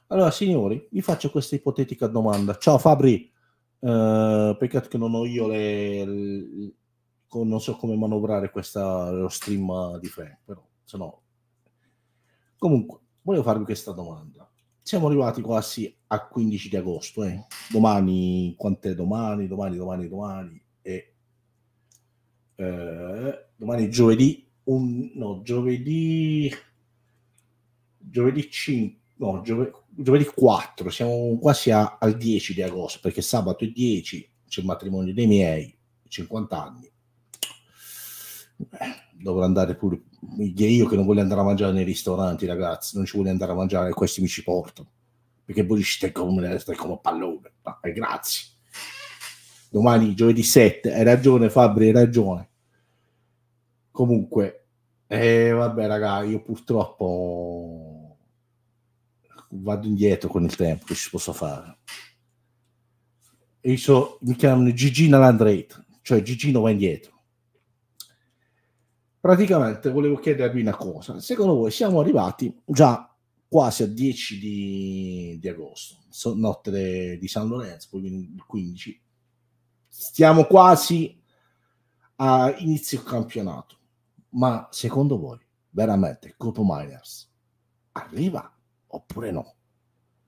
Allora, signori, vi faccio questa ipotetica domanda. Ciao Fabri. Eh, peccato che non ho io le, le non so come manovrare questa, lo stream di Frank, però se no. Comunque, volevo farvi questa domanda. Siamo arrivati quasi a 15 di agosto, eh? domani, quant'è domani, domani, domani, domani, e eh, domani giovedì, un, no, giovedì, giovedì 5 no, gio- giovedì 4, siamo quasi a- al 10 di agosto, perché sabato è 10, c'è il matrimonio dei miei, 50 anni. Eh, dovrò andare pure io che non voglio andare a mangiare nei ristoranti, ragazzi, non ci voglio andare a mangiare, questi mi ci portano. Perché voi stai come, stai come pallone. Ma, eh, grazie. Domani, giovedì 7, hai ragione Fabri, hai ragione. Comunque, eh, vabbè, ragazzi, io purtroppo vado indietro con il tempo che ci posso fare. E so, mi chiamano Gigina Landreit, cioè Gigino va indietro. Praticamente volevo chiedervi una cosa, secondo voi siamo arrivati già quasi a 10 di, di agosto, notte di San Lorenzo, poi il 15, stiamo quasi a inizio campionato, ma secondo voi veramente il Copo Miners arriva oppure no?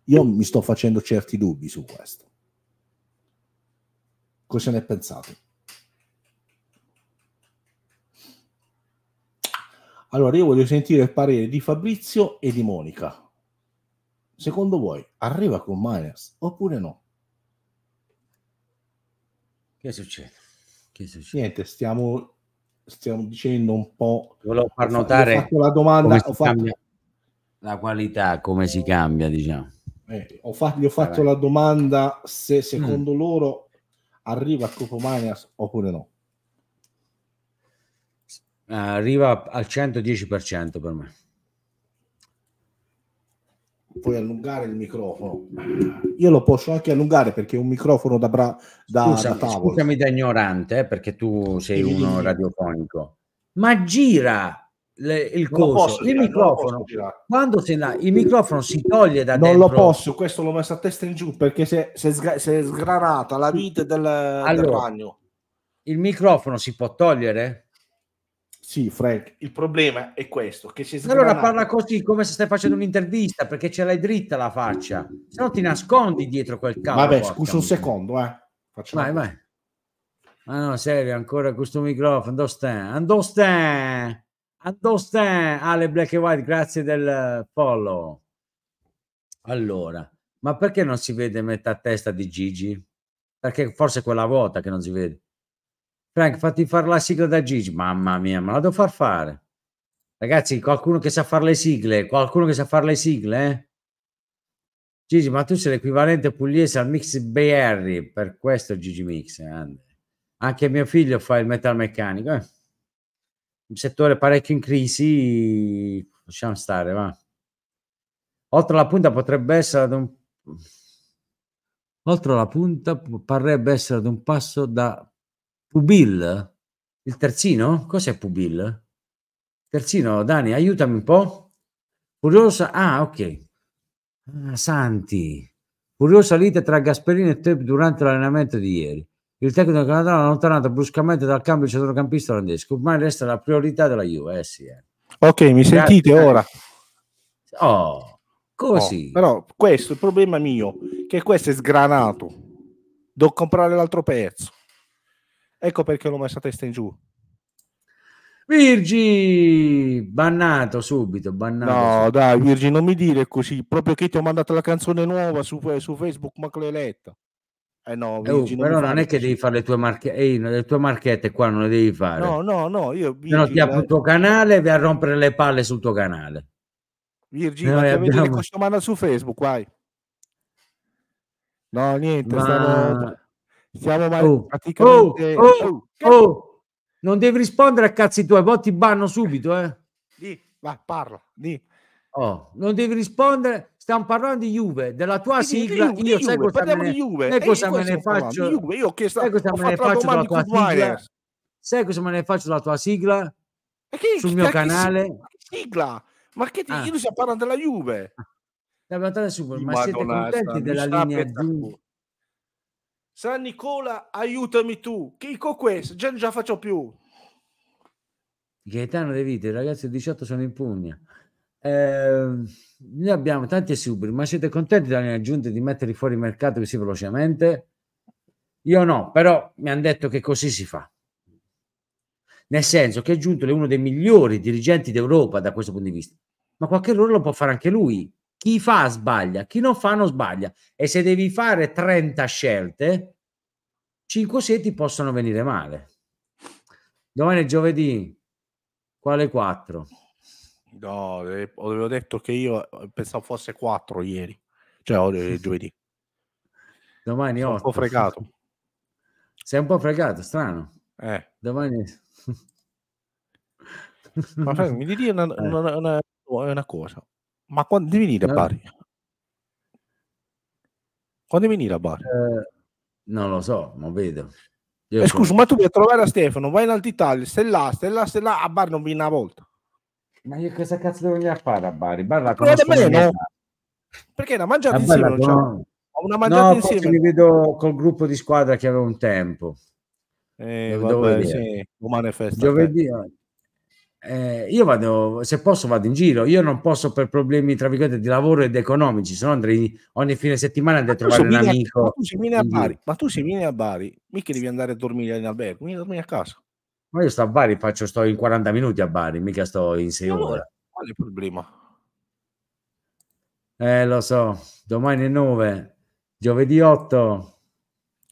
Io mi sto facendo certi dubbi su questo. Cosa ne pensate? Allora, io voglio sentire il parere di Fabrizio e di Monica. Secondo voi arriva con Miners oppure no? Che succede? Che succede? Niente, stiamo, stiamo dicendo un po'. Volevo far notare. Ho fatto la domanda. Ho fatto, la qualità come si cambia, diciamo. Eh, ho fatto, gli ho fatto allora. la domanda se secondo mm. loro arriva a Copomanias oppure no. Arriva al 110% per me. Puoi allungare il microfono. Io lo posso anche allungare perché è un microfono da, bra- da, scusami, da tavola. Scusami da ignorante, eh, perché tu sei uno radiofonico. Ma gira le, il non coso, il girare, microfono. Quando se la, il microfono si toglie da non dentro. Non lo posso, questo l'ho messo a testa in giù perché si è, si è, sgra- si è sgranata la vite del, allora, del ragno. Il microfono si può togliere? Sì, Frank. Il problema è questo: che si è Allora parla così come se stai facendo un'intervista perché ce l'hai dritta la faccia, se no ti nascondi dietro quel cavolo. Vabbè, scusa un secondo, eh. vai, vai. Ma no, serio, ancora questo microfono, dove sta? andò sta? Andostan, Ale ah, Black and White, grazie del follow. Allora, ma perché non si vede metà testa di Gigi? Perché forse è quella vuota che non si vede. Frank, fatti fare la sigla da Gigi. Mamma mia, me la devo far fare. Ragazzi, qualcuno che sa fare le sigle, qualcuno che sa fare le sigle, eh? Gigi, ma tu sei l'equivalente pugliese al mix BR, per questo Gigi Mix. Eh? Anche mio figlio fa il metal meccanico. Eh? un settore parecchio in crisi, lasciamo stare, va. Oltre la punta potrebbe essere ad un... Oltre la punta parrebbe essere ad un passo da Pubil. Il terzino? Cos'è Pubil? Terzino, Dani, aiutami un po'. Curiosa... Ah, ok. Ah, Santi. Curiosa lite tra Gasperini e Teb durante l'allenamento di ieri. Il tecnico canadano ha allontanato bruscamente dal cambio il centrocampista olandese, che ormai resta la priorità della Juve. Eh sì, eh. Ok, mi Grazie. sentite ora? Oh, così. Oh, però questo è il problema mio, che questo è sgranato. Devo comprare l'altro pezzo. Ecco perché l'ho messa testa in giù. Virgi, bannato subito, bannato. No, subito. dai, Virgi, non mi dire così. Proprio che ti ho mandato la canzone nuova su, su Facebook, ma che l'hai letta. Eh no, eh, Luigi, eh, però non, non è che devi fare le tue marchette, Ehi, le tue marchette qua non le devi fare. No, no, no, io Luigi, no, ti apro eh. il tuo canale e vi a rompere le palle sul tuo canale. Virgilio, eh, no, abbiamo... vedere Cosciomana su Facebook, vai. No, niente, Ma... stiamo, stiamo oh, praticamente... Oh, oh, oh, Non devi rispondere a cazzi tuoi, poi boh, ti banno subito, eh. Dì, va, parla, di. Oh, non devi rispondere stiamo parlando di Juve, della tua Quindi, sigla, di eh, io sai cosa me ne, Juve. Sai cosa me ne faccio? Juve, io ho chiesto, sai cosa me ne faccio la tua sigla? Sai cosa me ne faccio della tua sigla? Che, Sul mio canale? sigla? Ma che ti, ah. io stiamo parlando della Juve. Ah. Super, ma siete contenti della linea giù? San Nicola, aiutami tu. Che con questo? Già non ce la faccio più. Gaetano De Vite, ragazzi, il 18 sono in Pugna. Eh, noi abbiamo tanti esuberi, ma siete contenti della aggiunta di metterli fuori mercato così velocemente? Io no, però mi hanno detto che così si fa. Nel senso che Giuntoli è uno dei migliori dirigenti d'Europa da questo punto di vista, ma qualche errore lo può fare anche lui. Chi fa sbaglia, chi non fa non sbaglia. E se devi fare 30 scelte, 5 seti possono venire male. Domani è giovedì, quale 4? No, avevo eh, detto che io eh, pensavo fosse 4 ieri, cioè oggi, eh, giovedì. Domani ho 8. un po' fregato. Sei un po' fregato, strano. Eh. Domani... Ma Frank, mi devi una, una, una, una, cosa. Ma quando devi venire a Bari? Quando devi venire a Bari? Eh, non lo so, non vedo. Eh, scusa, ma tu vuoi trovare a Stefano, vai in Alto Italia, stai là, stai là, stai là, a Bari non vieni una volta. Ma io cosa cazzo devo andare a fare a Bari? Barla con la no. Perché la mangiata ah, insieme? Bella, cioè, una mangiata no, insieme. Mi vedo col gruppo di squadra che avevo un tempo. Eh, vabbè, sì. festa, Giovedì. Eh. eh, io vado, se posso vado in giro, io non posso per problemi tra virgolette di lavoro ed economici, se no andrei ogni fine settimana andrei a trovare un amico. A, ma tu sei a Bari, ma tu sei vieni a Bari, mica devi andare a dormire in albergo, vieni a dormire a casa. Ma io sto a Bari, faccio, sto in 40 minuti a Bari, mica sto in 6 allora, ore. Qual è il problema? Eh, lo so, domani è 9, giovedì 8.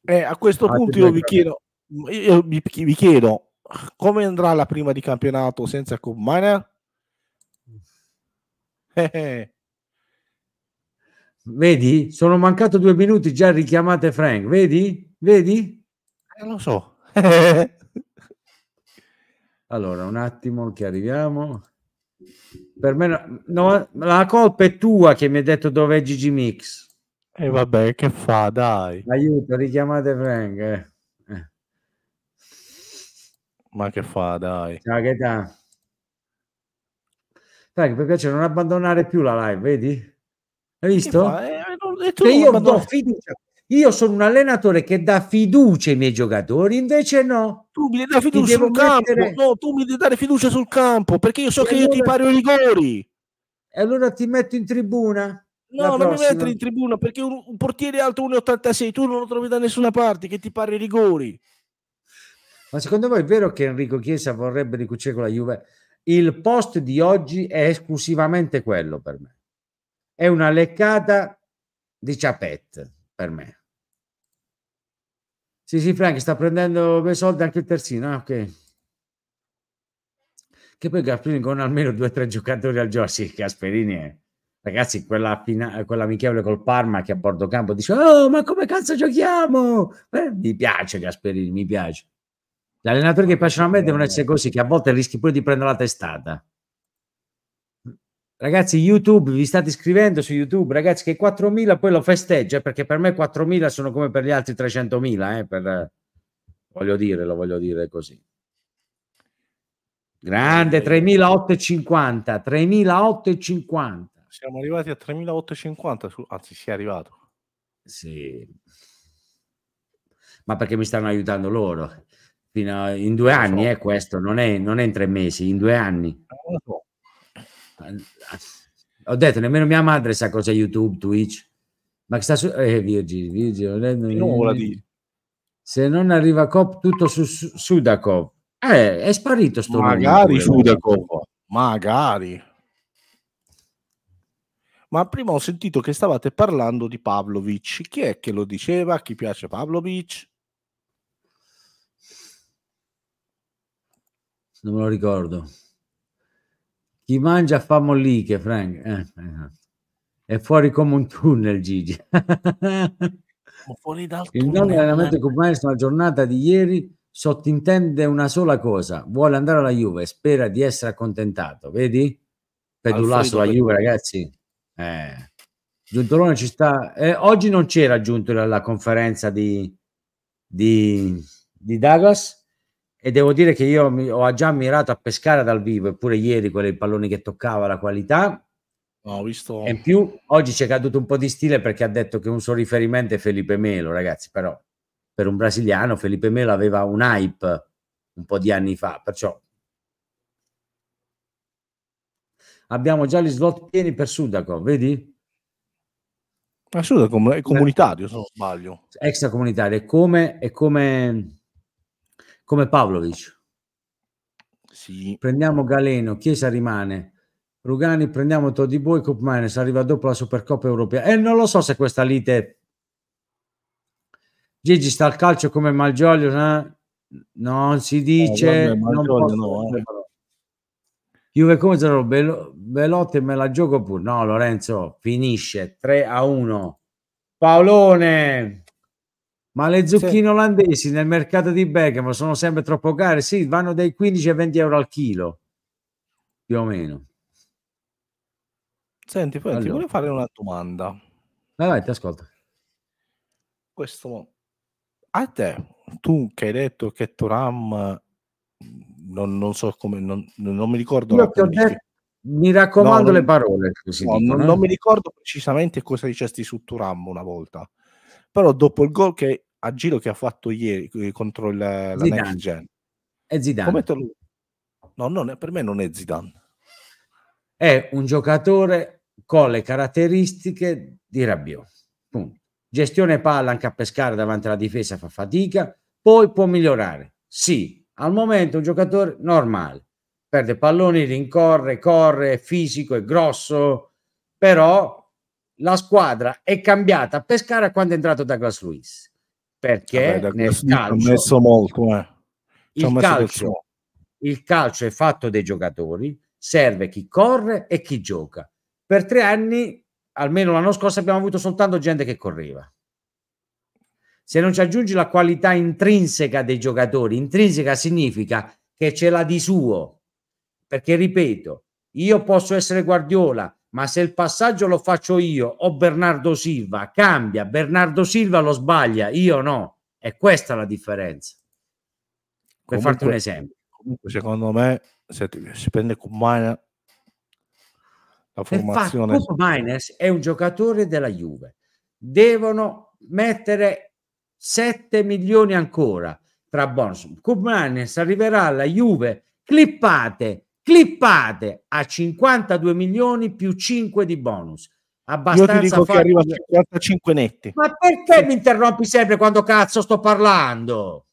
Eh, a questo Altri punto io vi chiedo, io vi, vi chiedo come andrà la prima di campionato senza Cup Miner? Eh, eh. Vedi, sono mancato due minuti, già richiamate Frank, vedi? Vedi? Eh, lo so. Eh, allora, un attimo che arriviamo. Per me no, no, la colpa è tua che mi hai detto dove è Gigi Mix. E eh vabbè, che fa, dai. Aiuto, richiamate Frank. Eh. eh. Ma che fa, dai. Ciao, che ta. Dai, per piacere, non abbandonare più la live, vedi? Hai visto? E, eh, e, tu che io abbandon- do fiducia. Io sono un allenatore che dà fiducia ai miei giocatori, invece no. Tu mi dai fiducia sul campo, no, tu mi devi dare fiducia sul campo, perché io so e che allora... io ti pari i rigori. E allora ti metto in tribuna? No, non mi mettere in tribuna perché un, un portiere alto 1,86 tu non lo trovi da nessuna parte che ti pari i rigori. Ma secondo voi è vero che Enrico Chiesa vorrebbe ricucire con la Juve? Il post di oggi è esclusivamente quello per me. È una leccata di ciapette per me. Sì, sì, Frank, sta prendendo bei soldi anche il terzino, ah, ok. Che poi Gasperini con almeno due o tre giocatori al giorno, sì, Gasperini è... Ragazzi, quella, fina... quella amichevole col Parma che a bordo campo dice «Oh, ma come cazzo giochiamo?» Beh, Mi piace Gasperini, mi piace. Gli allenatori che piacciono a me devono essere così, che a volte rischi pure di prendere la testata. Ragazzi, YouTube, vi state iscrivendo su YouTube, ragazzi, che 4.000 poi lo festeggia, perché per me 4.000 sono come per gli altri 300.000, eh, per, voglio dire, lo voglio dire così. Grande, 3.850, 3.850. Siamo arrivati a 3.850, su, anzi si è arrivato. Sì. Ma perché mi stanno aiutando loro? Fino a, in due anni, so. eh, questo, non è, non è in tre mesi, in due anni. Non lo so ho detto, nemmeno mia madre sa cosa è YouTube, Twitch. Ma che sta su... Eh, Virgil, Virgil, non di... Se non arriva Cop, tutto su, Sudacop. Eh, è sparito sto Magari Sudakov, magari. Ma prima ho sentito che stavate parlando di Pavlovic. Chi è che lo diceva? Chi piace Pavlovic? Non me lo ricordo. Chi mangia fa molliche, Frank. Eh, eh. È fuori come un tunnel, Gigi. fuori dal Il non allenamento con Maestro nella giornata di ieri sottintende una sola cosa. Vuole andare alla Juve, spera di essere accontentato. Vedi? Pedulà sulla Juve, ragazzi. Eh. Giuntolone ci sta... Eh, oggi non c'era giunto alla conferenza di, di, di Douglas? e devo dire che io ho già ammirato a pescare dal vivo, eppure ieri quei palloni che toccava la qualità. No, visto... E in più oggi c'è caduto un po' di stile perché ha detto che un suo riferimento è Felipe Melo, ragazzi, però per un brasiliano Felipe Melo aveva un hype un po' di anni fa, perciò abbiamo già gli slot pieni per Sudaco, vedi? Ma Sudaco è comunitario, se non sbaglio. Extracomunitario, è come, è come come Pavlovic. Sì. Prendiamo Galeno, Chiesa rimane. Rugani, prendiamo Todiboi, Cup Minus, arriva dopo la Supercoppa europea. E eh, non lo so se questa lite... Gigi sta al calcio come Malgioglio, eh? non si dice... No, non posso... no, eh. Juve come zero, Velote me la gioco pure. No, Lorenzo, finisce 3 a 1. Paolone! Ma le zucchine sì. olandesi nel mercato di Bergamo sono sempre troppo care? Sì, vanno dai 15 ai 20 euro al chilo, più o meno. Senti, poi allora. ti voglio fare una domanda. Vai, vai, ti ascolto. Questo, a te, tu che hai detto che Turam, non, non so come, non, non mi ricordo. Detto, mi raccomando no, non, le parole. No, dicono, non, eh? non mi ricordo precisamente cosa dicesti su Turam una volta però dopo il gol che a giro che ha fatto ieri eh, contro il, la Next Gen è Zidane lo... no, non è, per me non è Zidane è un giocatore con le caratteristiche di Rabiot Punto. gestione palla anche a pescare davanti alla difesa fa fatica poi può migliorare sì, al momento è un giocatore normale perde palloni, rincorre, corre, è fisico, è grosso però la squadra è cambiata a Pescara quando è entrato Douglas Luiz perché Vabbè, nel calcio, ha messo molto, eh. il, calcio, il calcio è fatto dei giocatori serve chi corre e chi gioca per tre anni almeno l'anno scorso abbiamo avuto soltanto gente che correva se non ci aggiungi la qualità intrinseca dei giocatori, intrinseca significa che ce l'ha di suo. Perché ripeto, io posso essere Guardiola, ma se il passaggio lo faccio io o Bernardo Silva, cambia, Bernardo Silva lo sbaglia, io no. È questa la differenza. Per comunque, farti un esempio. Comunque, secondo me, se si prende Kumana, la formazione... Miners è un giocatore della Juve. Devono mettere 7 milioni ancora tra bonus. Kumanes arriverà alla Juve, clippate, clippate a 52 milioni più 5 di bonus. Abbastanza Io ti dico facile. che arriva a 55 netti. Ma perché sì. mi interrompi sempre quando cazzo sto parlando?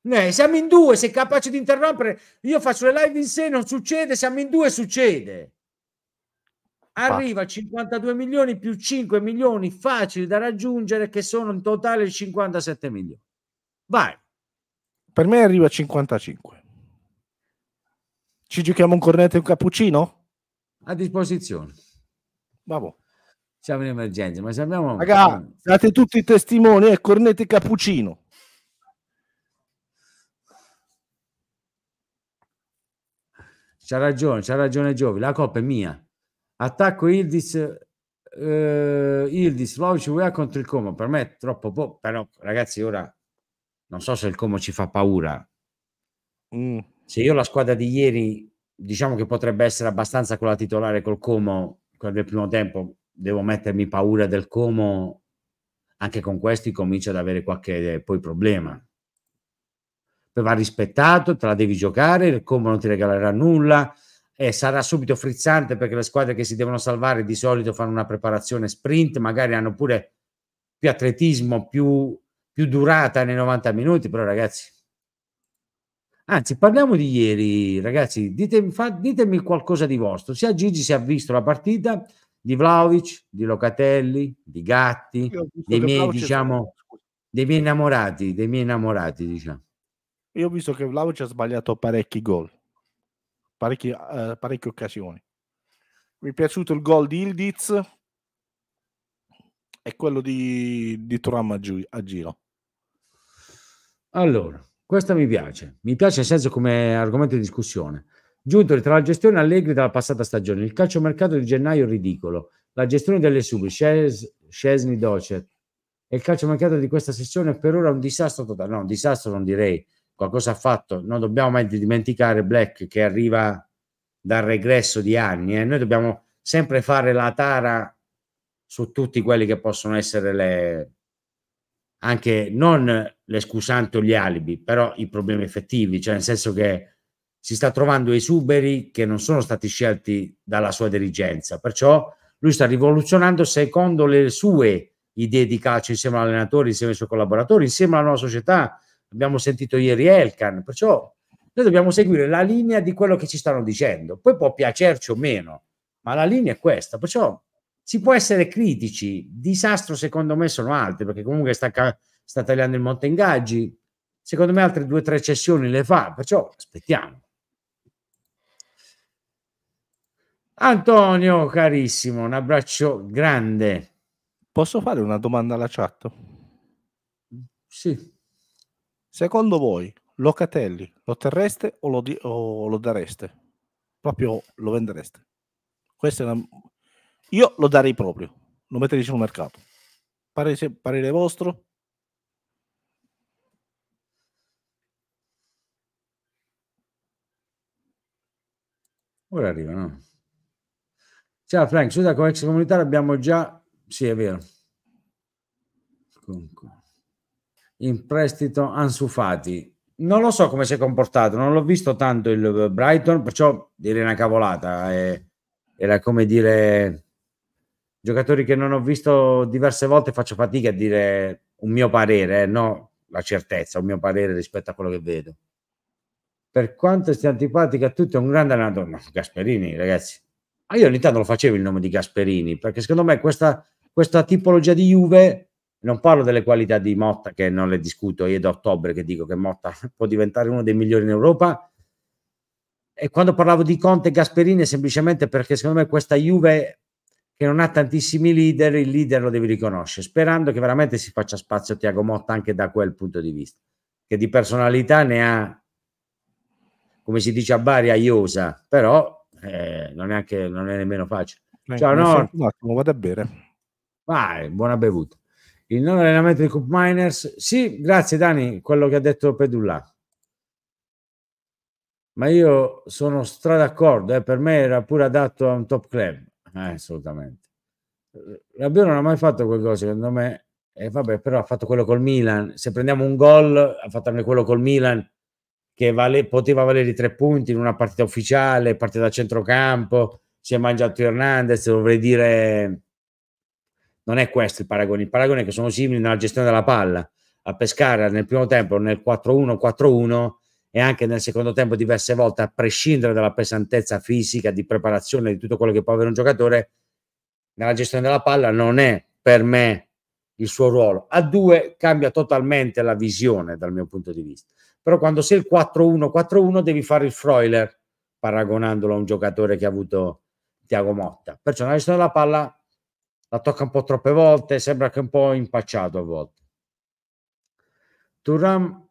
Ne, eh, siamo in due, sei capace di interrompere. Io faccio le live in sé, non succede, siamo in due, succede. Arriva a 52 milioni più 5 milioni facili da raggiungere, che sono in totale 57 milioni. Vai. Per me arriva a 55. Ci giochiamo un cornetto e un cappuccino? A disposizione. Vabbè. Siamo in emergenza, ma se abbiamo... Raga, date tutti i testimoni e cornetto e cappuccino. C'ha ragione, c'ha ragione Giovi, la coppa è mia. Attacco Ildis eh, uh, Ildis, Vlaovic UEA contro il Como per me è troppo poco però ragazzi ora non so se il Como ci fa paura mm se io la squadra di ieri diciamo che potrebbe essere abbastanza quella titolare col Como, quella del primo tempo, devo mettermi paura del Como, anche con questi comincio ad avere qualche poi problema. Poi va rispettato, te la devi giocare, il Como non ti regalerà nulla, e sarà subito frizzante perché le squadre che si devono salvare di solito fanno una preparazione sprint, magari hanno pure più atletismo, più, più durata nei 90 minuti, però ragazzi Anzi, parliamo di ieri, ragazzi. Ditemi, fa, ditemi qualcosa di vostro. Sia Gigi si è visto la partita di Vlaovic, di Locatelli, di Gatti, dei miei, Vlaovic diciamo, è... dei miei innamorati, dei miei innamorati, diciamo. Io ho visto che Vlaovic ha sbagliato parecchi gol, parecchi, eh, parecchie occasioni. Mi è piaciuto il gol di Ildiz e quello di, di Turam a, gi- a giro. Allora, questo mi piace, mi piace senso come argomento di discussione. Giunto tra la gestione Allegri della passata stagione, il calciomercato di gennaio ridicolo, la gestione delle sub, Scesni Docet e il calciomercato di questa sessione è per ora un disastro totale. No, un disastro non direi, qualcosa ha fatto. Non dobbiamo mai dimenticare Black che arriva dal regresso di anni e eh. noi dobbiamo sempre fare la tara su tutti quelli che possono essere le, anche non le scusanti o gli alibi, però i problemi effettivi, cioè nel senso che si sta trovando esuberi che non sono stati scelti dalla sua dirigenza, perciò lui sta rivoluzionando secondo le sue idee di calcio insieme all'allenatore, insieme ai suoi collaboratori, insieme alla nuova società. Abbiamo sentito ieri Elkan, perciò noi dobbiamo seguire la linea di quello che ci stanno dicendo, poi può piacerci o meno, ma la linea è questa, perciò si può essere critici, disastro secondo me sono altri, perché comunque sta, sta tagliando il monte ingaggi, secondo me altre due o tre cessioni le fa, perciò aspettiamo. Antonio, carissimo, un abbraccio grande. Posso fare una domanda alla chat? Sì. Secondo voi, Locatelli lo terreste o lo, di- o lo dareste? Proprio lo vendereste? Questa è una io lo darei proprio, lo metterei sul mercato. Parere, parere vostro? Ora arriva, no? Ciao Frank, su da come ex comunità abbiamo già... Sì, è vero. In prestito Ansufati. Non lo so come si è comportato, non l'ho visto tanto il Brighton, perciò dire una cavolata. Eh, era come dire giocatori che non ho visto diverse volte faccio fatica a dire un mio parere, eh, no la certezza, un mio parere rispetto a quello che vedo. Per quanto sia antipatica a tutti, è un grande allenatore. No, Gasperini, ragazzi. Ma io ogni tanto lo facevo il nome di Gasperini, perché secondo me questa, questa tipologia di Juve, non parlo delle qualità di Motta, che non le discuto, io da ottobre che dico che Motta può diventare uno dei migliori in Europa, e quando parlavo di Conte e Gasperini è semplicemente perché secondo me questa Juve che non ha tantissimi leader, il leader lo devi riconoscere, sperando che veramente si faccia spazio Tiago Motta anche da quel punto di vista, che di personalità ne ha, come si dice a Bari, a Iosa, però eh, non, è anche, non, è nemmeno facile. Eh, Ciao, no. Un attimo, vado a bere. Vai, buona bevuta. Il non allenamento di Cup Miners, sì, grazie Dani, quello che ha detto Pedulla. Ma io sono stra d'accordo, eh, per me era pure adatto a un top club eh, assolutamente. Rabiot non ha mai fatto quel gol, secondo me. E vabbè, però ha fatto quello col Milan. Se prendiamo un gol, ha fatto anche quello col Milan che vale, poteva valere tre punti in una partita ufficiale, partita da centrocampo, si è mangiato Hernandez, dovrei dire non è questo il paragone, il paragone è che sono simili nella gestione della palla. A Pescara nel primo tempo, nel 4-1-4-1, e anche nel secondo tempo diverse volte, a prescindere dalla pesantezza fisica, di preparazione, di tutto quello che può avere un giocatore, nella gestione della palla non è per me il suo ruolo. A due cambia totalmente la visione dal mio punto di vista. Però quando sei il 4-1-4-1 devi fare il Freuler, paragonandolo a un giocatore che ha avuto Tiago Motta. Perciò nella gestione della palla la tocca un po' troppe volte, sembra che un po' impacciato a volte. Turam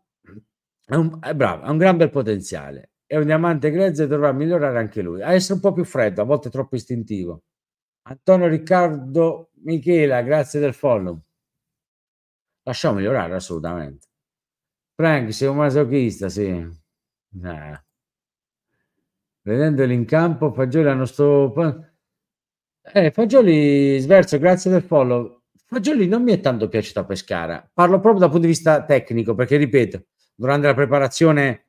è, un, è bravo, ha un gran bel potenziale. È un diamante grezzo e dovrà migliorare anche lui. A essere un po' più freddo, a volte troppo istintivo. Antonio Riccardo Michela, grazie del follow. Lasciamo migliorare assolutamente. Frank, sei un masochista, sì. Nah. Eh. Vedendoli in campo, Fagioli hanno sto... Eh, Fagioli, Sverso, grazie del follow. Fagioli non mi è tanto piaciuto a Pescara. Parlo proprio dal punto di vista tecnico, perché ripeto, durante la preparazione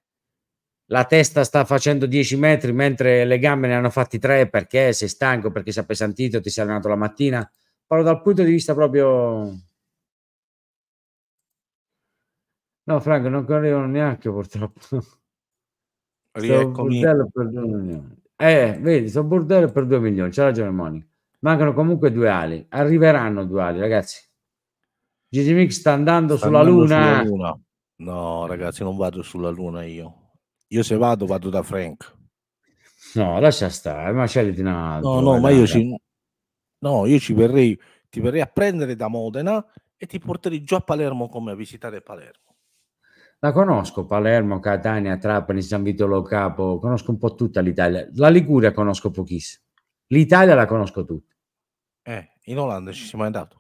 la testa sta facendo 10 metri mentre le gambe ne hanno fatti 3 perché sei stanco, perché sei appesantito, ti sei allenato la mattina. Parlo dal punto di vista proprio... No, Franco, non arrivano neanche purtroppo. Rieccomi. Eh, vedi, sono bordello per 2 milioni, c'ha ragione Monica. Mancano comunque due ali, arriveranno due ali, ragazzi. GGMX sta andando, sta sulla, andando luna. sulla luna No, eh. ragazzi, non vado sulla Luna io. Io se vado, eh. vado da Frank. No, lascia stare, ma c'è di un altro. No, no, ma io ci... No, io ci verrei, ti verrei a prendere da Modena e ti porterei giù a Palermo come a visitare Palermo. La conosco, Palermo, Catania, Trapani, San Vito Lo Capo, conosco un po' tutta l'Italia. La Liguria conosco pochissimo. L'Italia la conosco tutta. Eh, in Olanda ci siamo andati.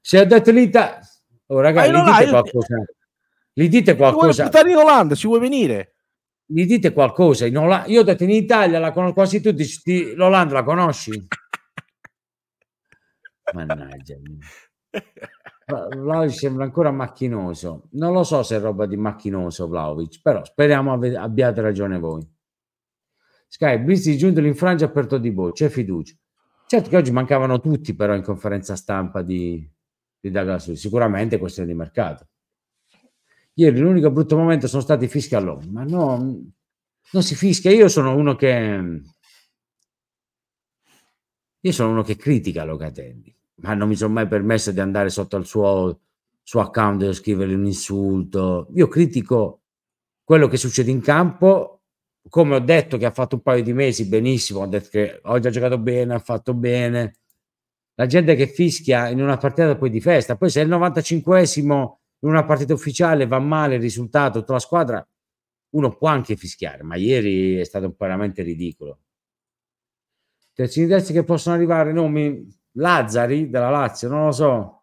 Se ho detto l'Italia... Oh, ragazzi, ah, dite qualcosa. Io gli dite qualcosa. Ti vuoi in Olanda, ci vuoi venire? Gli dite qualcosa. In Ola... Io ho detto in Italia la conosco quasi tutti, l'Olanda la conosci? Mannaggia. Vlaovic sembra ancora macchinoso. Non lo so se è roba di macchinoso Vlaovic, però speriamo ave- abbiate ragione voi. Sky, Blizzi giunto in Francia di Todibo, c'è fiducia. Certo che oggi mancavano tutti però in conferenza stampa di, di Dagasui, sicuramente questione di mercato. Ieri l'unico brutto momento sono stati i fischi all'uomo, ma no, non si fischia. Io sono uno che... Io sono uno che critica Locatelli, ma non mi sono mai permesso di andare sotto al suo, suo account e scrivergli un insulto. Io critico quello che succede in campo, come ho detto che ha fatto un paio di mesi benissimo, ho detto che oggi ha giocato bene, ha fatto bene. La gente che fischia in una partita poi di festa, poi se è il 95esimo in una partita ufficiale va male il risultato, tutta la squadra, uno può anche fischiare, ma ieri è stato veramente ridicolo. Terzini destri che possono arrivare nomi Lazzari della Lazio, non lo so.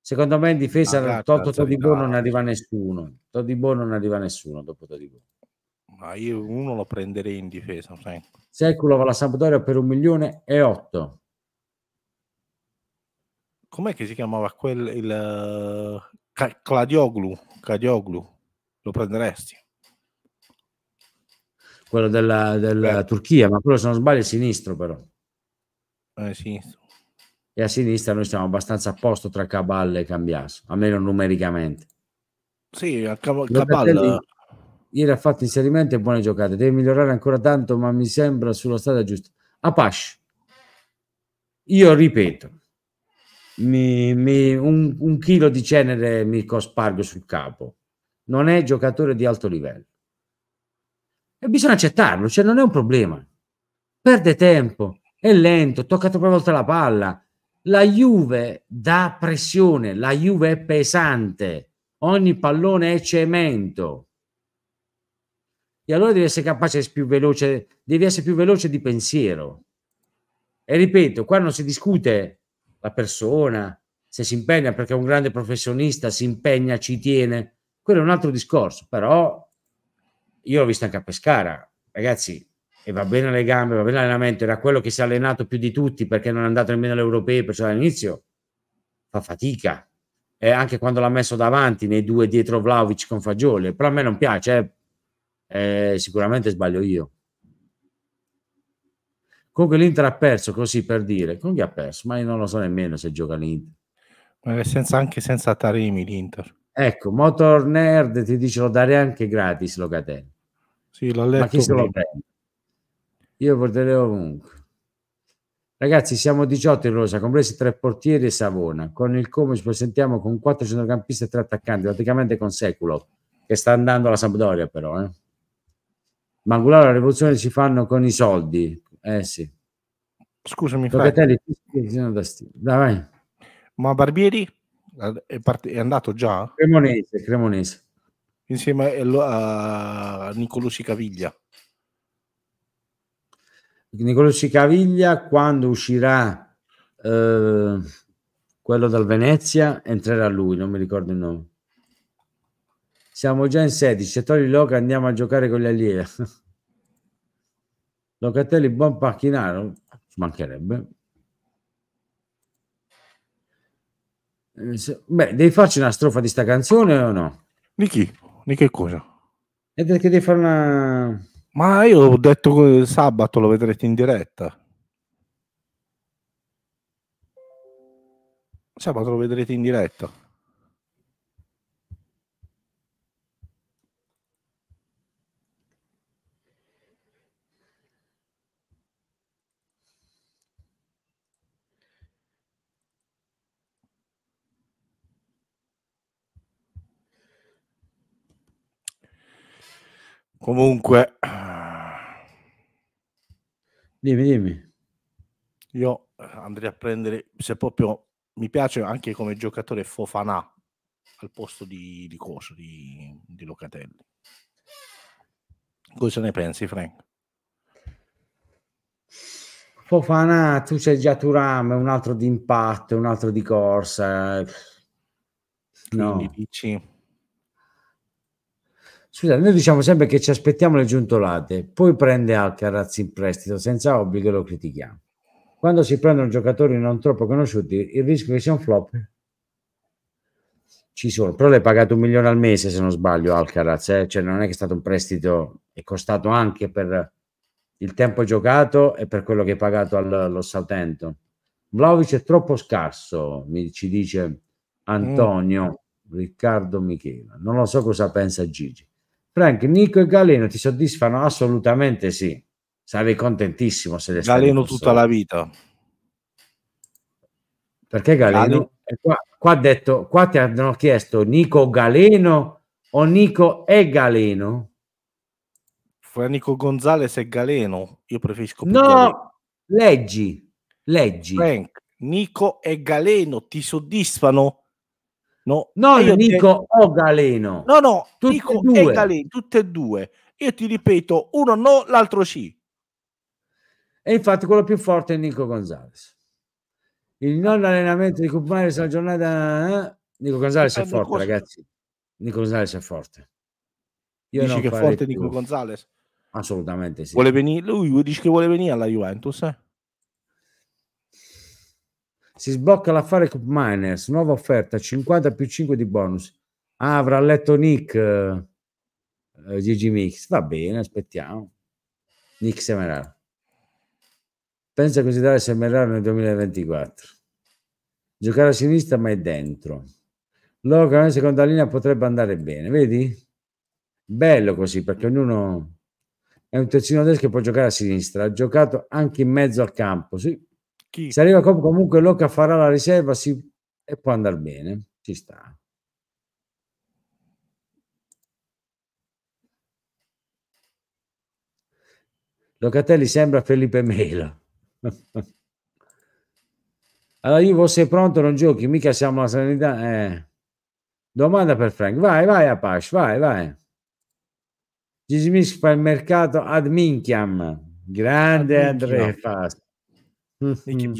Secondo me in difesa ah, Toto Todibò non arriva nessuno. Todibò non arriva nessuno dopo Todibò. Ma io uno lo prenderei in difesa. Seculo va alla Sampdoria per un milione e otto. Com'è che si chiamava quel il, Cladioglu, Cladioglu, lo prenderesti? Quello della, della Turchia, ma quello se non sbaglio è sinistro però. Eh, è sinistro. E a sinistra noi siamo abbastanza a posto tra Caballa e Cambiasso, almeno numericamente. Sì, a Cab- Ieri ha fatto inserimento e buone giocate, deve migliorare ancora tanto, ma mi sembra sulla strada giusta. Apache, io ripeto, mi, mi, un, un chilo di cenere mi cospargo sul capo. Non è giocatore di alto livello. E bisogna accettarlo, cioè non è un problema. Perde tempo, è lento, tocca troppe volte la palla. La Juve dà pressione, la Juve è pesante, ogni pallone è cemento. E allora devi essere capace, più veloce, devi essere più veloce di pensiero. E ripeto, qua non si discute la persona, se si impegna perché è un grande professionista, si impegna, ci tiene, quello è un altro discorso, però io l'ho visto anche a Pescara, ragazzi, e va bene le gambe, va bene l'allenamento, era quello che si è allenato più di tutti perché non è andato nemmeno alle europee, perciò all'inizio fa fatica, eh, anche quando l'ha messo davanti nei due dietro Vlaovic con Fagioli, però a me non piace, Eh, eh sicuramente sbaglio io. Comunque l'Inter ha perso così per dire. Con chi ha perso? Ma io non lo so nemmeno se gioca l'Inter. Ma senza, anche senza Taremi l'Inter. Ecco, Motor Nerd ti dice lo darei anche gratis Locatelli. Sì, l'ho letto. Ma chi se lo prende? Io porterei ovunque. Ragazzi, siamo 18 in rosa, compresi tre portieri e Savona. Con il come ci presentiamo con quattro centrocampisti e tre attaccanti, praticamente con Seculo, che sta andando alla Sampdoria però. Eh. Mangulare la rivoluzione si fanno con i soldi, eh sì. Scusami, Locatelli, Dai, Ma Barbieri è, part- è andato già? Cremonese, Cremonese. Insieme eh, a, a Niccolò Cicaviglia. Niccolò Cicaviglia quando uscirà eh, quello dal Venezia entrerà lui, non mi ricordo il nome. Siamo già in 16, se togli Loca andiamo a giocare con gli allievi. Locatelli, buon pacchinaro, mancherebbe. Eh, beh, devi farci una strofa di sta canzone o no? Di chi? Di che cosa? Eh, e perché devi fare una... Ma io ho detto sabato lo vedrete in diretta. Sabato lo vedrete in diretta. Comunque, dimmi, dimmi. Io eh, andrei a prendere, se proprio mi piace anche come giocatore Fofanà al posto di, di Coso, di, di Locatelli. Cosa ne pensi, Frank? Fofana, tu c'è già Turam, un altro di impatto, un altro di corsa. Eh. No. Quindi dici Scusate, noi diciamo sempre che ci aspettiamo le giuntolate, poi prende Alcaraz in prestito senza obbligo e lo critichiamo. Quando si prendono giocatori non troppo conosciuti, il rischio che sia un flop ci sono, però l'hai pagato un milione al mese se non sbaglio Alcaraz, eh? cioè non è che è stato un prestito, è costato anche per il tempo giocato e per quello che hai pagato allo Southampton. Vlaovic è troppo scarso, mi, ci dice Antonio mm. Riccardo Michela. Non lo so cosa pensa Gigi. Frank, Nico e Galeno ti soddisfano? Assolutamente sì. Sarei contentissimo se le Galeno tutta la vita. Perché Galeno? Qua, qua, detto, qua ti hanno chiesto Nico Galeno o Nico e Galeno? Fra Nico Gonzalez e Galeno, io preferisco. No, Galeno. leggi, leggi. Frank, Nico e Galeno ti soddisfano? No, no io dico te... o Galeno. No, no, tutte dico e, Galeno, tutte e due. Io ti ripeto, uno no, l'altro sì. E infatti quello più forte è Nico Gonzalez. Il non allenamento di Cubmare sulla giornata... Eh? Nico Gonzalez è forte, cosa... ragazzi. Nico Gonzalez è forte. Io Dici che è forte più. Nico Gonzalez? Assolutamente sì. Vuole venire, lui dice che vuole venire alla Juventus, eh? Si sblocca l'affare Coop Miners, nuova offerta, 50 più 5 di bonus. Ah, avrà letto Nick eh, Gigi Mix. Va bene, aspettiamo. Nick Semeraro. Pensa a considerare Semeraro nel 2024. Giocare a sinistra ma è dentro. Logan in seconda linea potrebbe andare bene, vedi? Bello così perché ognuno è un terzino destro che può giocare a sinistra. Ha giocato anche in mezzo al campo, sì. Chi? Se arriva comunque Locca farà la riserva si... e può andare bene, ci sta. Locatelli sembra Felipe Melo. allora io Ivo sei pronto non giochi, mica siamo la sanità. Eh. Domanda per Frank. Vai, vai Apache, vai, vai. Gismis fa il mercato ad minchiam. Grande Andrea Fast. Mm-hmm.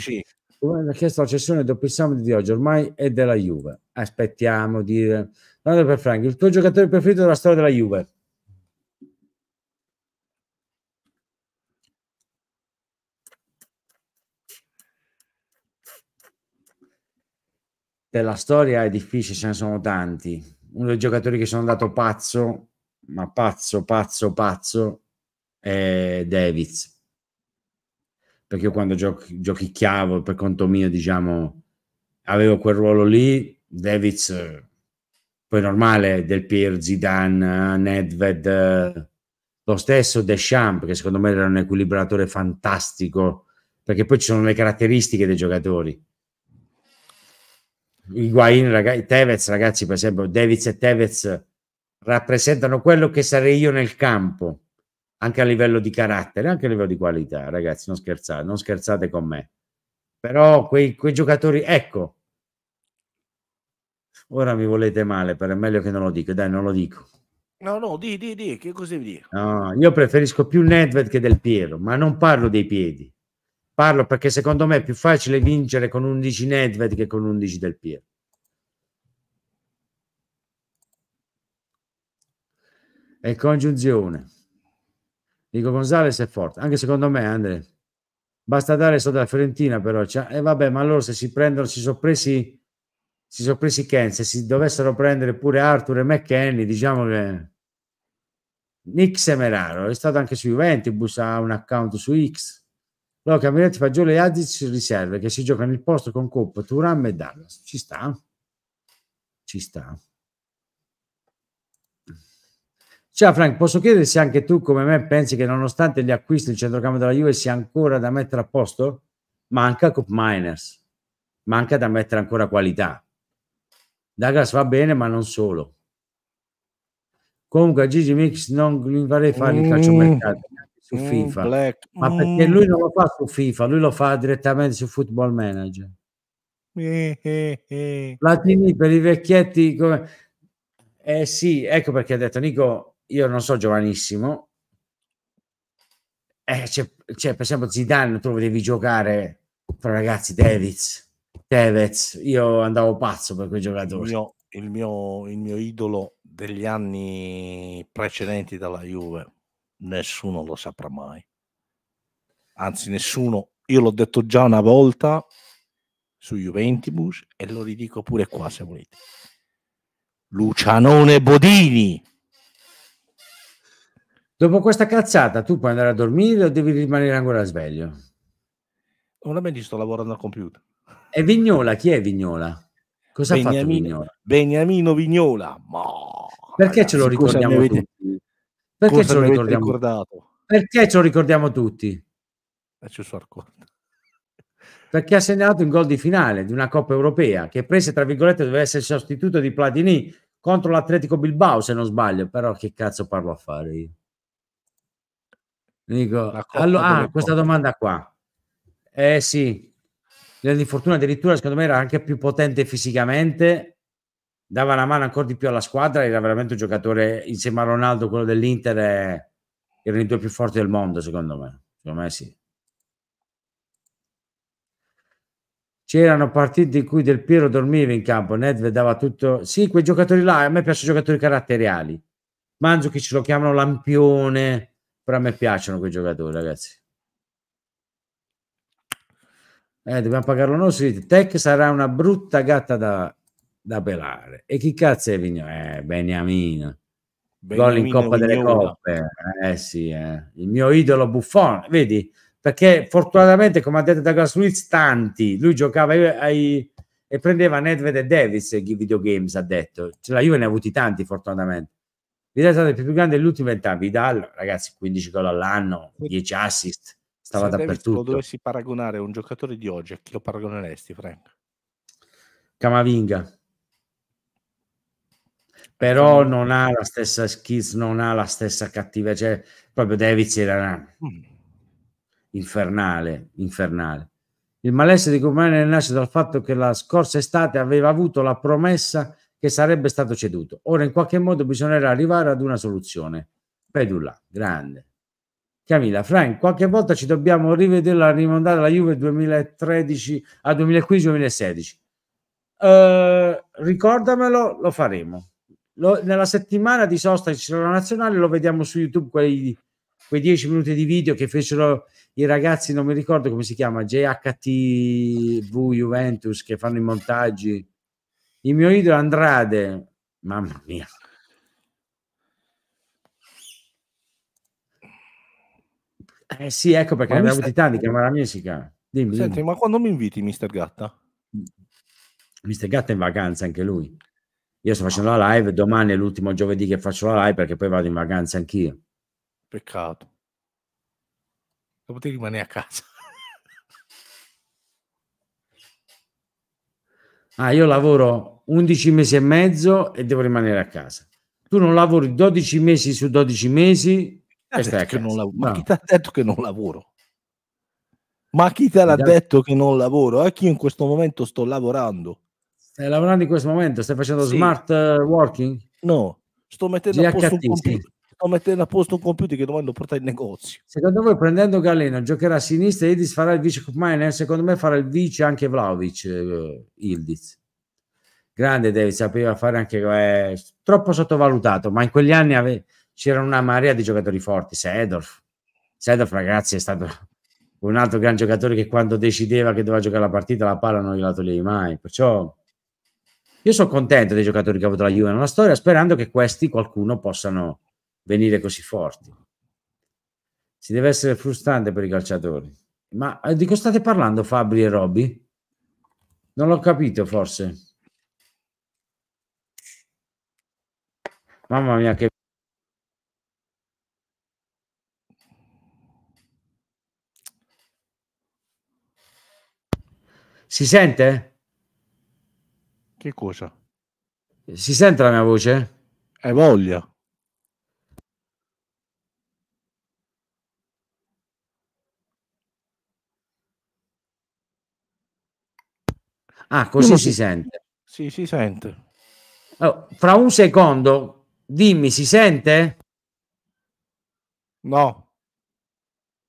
Come ha chiesto la cessione dopo il summit di oggi, ormai è della Juve. Aspettiamo di dire. Allora per Frank, il tuo giocatore preferito della storia della Juve? Della storia è difficile, ce ne sono tanti. Uno dei giocatori che sono andato pazzo, ma pazzo, pazzo, pazzo, è Davids perché io quando gioch- giochicchiavo per conto mio, diciamo, avevo quel ruolo lì, Davids, eh, poi normale, Del Pier, Zidane, eh, Nedved, eh, lo stesso Deschamps, che secondo me era un equilibratore fantastico, perché poi ci sono le caratteristiche dei giocatori. Higuain, ragazzi, Tevez, ragazzi, per esempio, Davids e Tevez rappresentano quello che sarei io nel campo anche a livello di carattere, anche a livello di qualità, ragazzi, non scherzate, non scherzate con me. Però quei, quei giocatori, ecco, ora mi volete male, però è meglio che non lo dico, dai, non lo dico. No, no, di, di, di, che cosa vi dico? No, io preferisco più Nedved che del Piero, ma non parlo dei piedi. Parlo perché secondo me è più facile vincere con 11 Nedved che con 11 del Piero. E congiunzione. Dico Gonzales è forte, anche secondo me Andre. Basta dare solo dalla Fiorentina però. Cioè, e eh, vabbè, ma allora se si prendono, si sono presi, si sono presi Ken, se si dovessero prendere pure Arthur e McKenny, diciamo che... Nick Semeraro è stato anche su Juventus, ha un account su X. Allora Camerati, Fagioli e Adic riserve che si giocano il posto con Coppa, Turam e Dallas. Ci sta? Ci sta. Ciao Frank, posso chiedere se anche tu come me pensi che nonostante gli acquisti del centrocampo della Juve sia ancora da mettere a posto? Manca Cop Miners, manca da mettere ancora qualità. Douglas va bene, ma non solo. Comunque a Gigi Mix non gli farei fare il calcio mm. mercato su mm, FIFA, mm, ma perché mm. lui non lo fa su FIFA, lui lo fa direttamente su Football Manager. Eh, eh, eh. Platini per i vecchietti come... Eh sì, ecco perché ha detto Nico, io non so giovanissimo, eh, c'è, c'è, cioè, per esempio Zidane, tu lo devi giocare, tra ragazzi, Davids, Tevez, io andavo pazzo per quei giocatori. Il mio, il mio, il mio idolo degli anni precedenti dalla Juve, nessuno lo saprà mai. Anzi, nessuno, io l'ho detto già una volta su Juventus e lo ridico pure qua se volete. Lucianone Bodini Dopo questa cazzata tu puoi andare a dormire o devi rimanere ancora sveglio? Non è sto lavorando al computer. E Vignola, chi è Vignola? Cosa Beniamino, ha fatto Vignola? Beniamino Vignola. Ma, Perché ragazzi, ce lo ricordiamo avete, tutti? Perché ce lo ricordiamo? Ricordato? Perché ce lo ricordiamo tutti? Eh, ci sono accorto perché ha segnato un gol di finale di una Coppa Europea che prese, tra virgolette, doveva essere sostituto di Platini contro l'Atletico Bilbao, se non sbaglio, però che cazzo parlo a fare io? Dico, allora, ah, questa domanda qua. Eh sì, l'infortunio addirittura secondo me era anche più potente fisicamente, dava la mano ancora di più alla squadra, era veramente un giocatore insieme a Ronaldo, quello dell'Inter, erano i due più forti del mondo secondo me. Secondo me sì. C'erano partite in cui Del Piero dormiva in campo, Nedved dava tutto. Sì, quei giocatori là, a me piacciono i giocatori caratteriali. Manzo che ce lo chiamano lampione, però a me piacciono quei giocatori, ragazzi. Eh, dobbiamo pagarlo noi. Sì. Tech sarà una brutta gatta da, da pelare. E chi cazzo è Vigno? Eh, Beniamino. Gol in Coppa Vignola. delle Coppe. Eh sì, eh. il mio idolo buffone Vedi, perché fortunatamente, come ha detto da Gasluiz, tanti. Lui giocava ai, e prendeva Nedved e Davis videogames, ha detto. Cioè, la Juve ne ha avuti tanti, fortunatamente. Vidal è stato il più grande degli ultimi vent'anni. Vidal, ragazzi, 15 gol all'anno, 10 assist, stava Se dappertutto. Se dovessi paragonare un giocatore di oggi, a chi lo paragoneresti, Frank? Camavinga. Però Camavinga. non ha la stessa skills, non ha la stessa cattiva, cioè proprio Davids era mm. infernale, infernale. Il malessere di Comane nasce dal fatto che la scorsa estate aveva avuto la promessa che sarebbe stato ceduto. Ora in qualche modo bisognerà arrivare ad una soluzione. Pedulla, grande. Camilla, Frank, qualche volta ci dobbiamo rivederla, rimandare la Juve 2013 a 2015-2016. Eh, ricordamelo, lo faremo. Lo, nella settimana di sosta in Città Nazionale lo vediamo su YouTube quei, quei 10 minuti di video che fecero i ragazzi, non mi ricordo come si chiama, JHTV Juventus, che fanno i montaggi il mio idolo Andrade, mamma mia. Eh sì, ecco perché ma ne abbiamo avuti tanti, chiama la musica. Dimmi, Senti, dimmi. ma quando mi inviti, Mister Gatta? Mister Gatta è in vacanza anche lui. Io sto facendo la live, domani è l'ultimo giovedì che faccio la live perché poi vado in vacanza anch'io. Peccato. Non potevi rimanere a casa. Ah, io lavoro 11 mesi e mezzo e devo rimanere a casa. Tu non lavori 12 mesi su 12 mesi e stai a casa. Lav- ma chi ti ha detto che non lavoro? Ma chi te l'ha detto che non lavoro? A eh, chi in questo momento sto lavorando? Stai lavorando in questo momento? Stai facendo sì. smart eh, working? No, sto mettendo GHT, a posto un computer. Sì. Sto mettendo a posto un computer che domani lo porta in negozio. Secondo voi prendendo Galeno giocherà a sinistra e Ildiz farà il vice Cup Secondo me farà il vice anche Vlaovic eh, Ildiz grande David, sapeva fare anche eh, troppo sottovalutato, ma in quegli anni ave- c'era una marea di giocatori forti, Sedorf. Sedorf ragazzi è stato un altro gran giocatore che quando decideva che doveva giocare la partita la palla non gliela toglievi mai, perciò io sono contento dei giocatori che ha avuto la Juve nella storia, sperando che questi qualcuno possano venire così forti. Si deve essere frustrante per i calciatori. Ma eh, di cosa state parlando Fabri e Robby? Non l'ho capito forse. Mamma mia, che Si sente? Che cosa? Si sente la mia voce? Hai voglia. Ah, così si, si, sente. Sì, si sente. Allora, oh, fra un secondo Dimmi, si sente? No.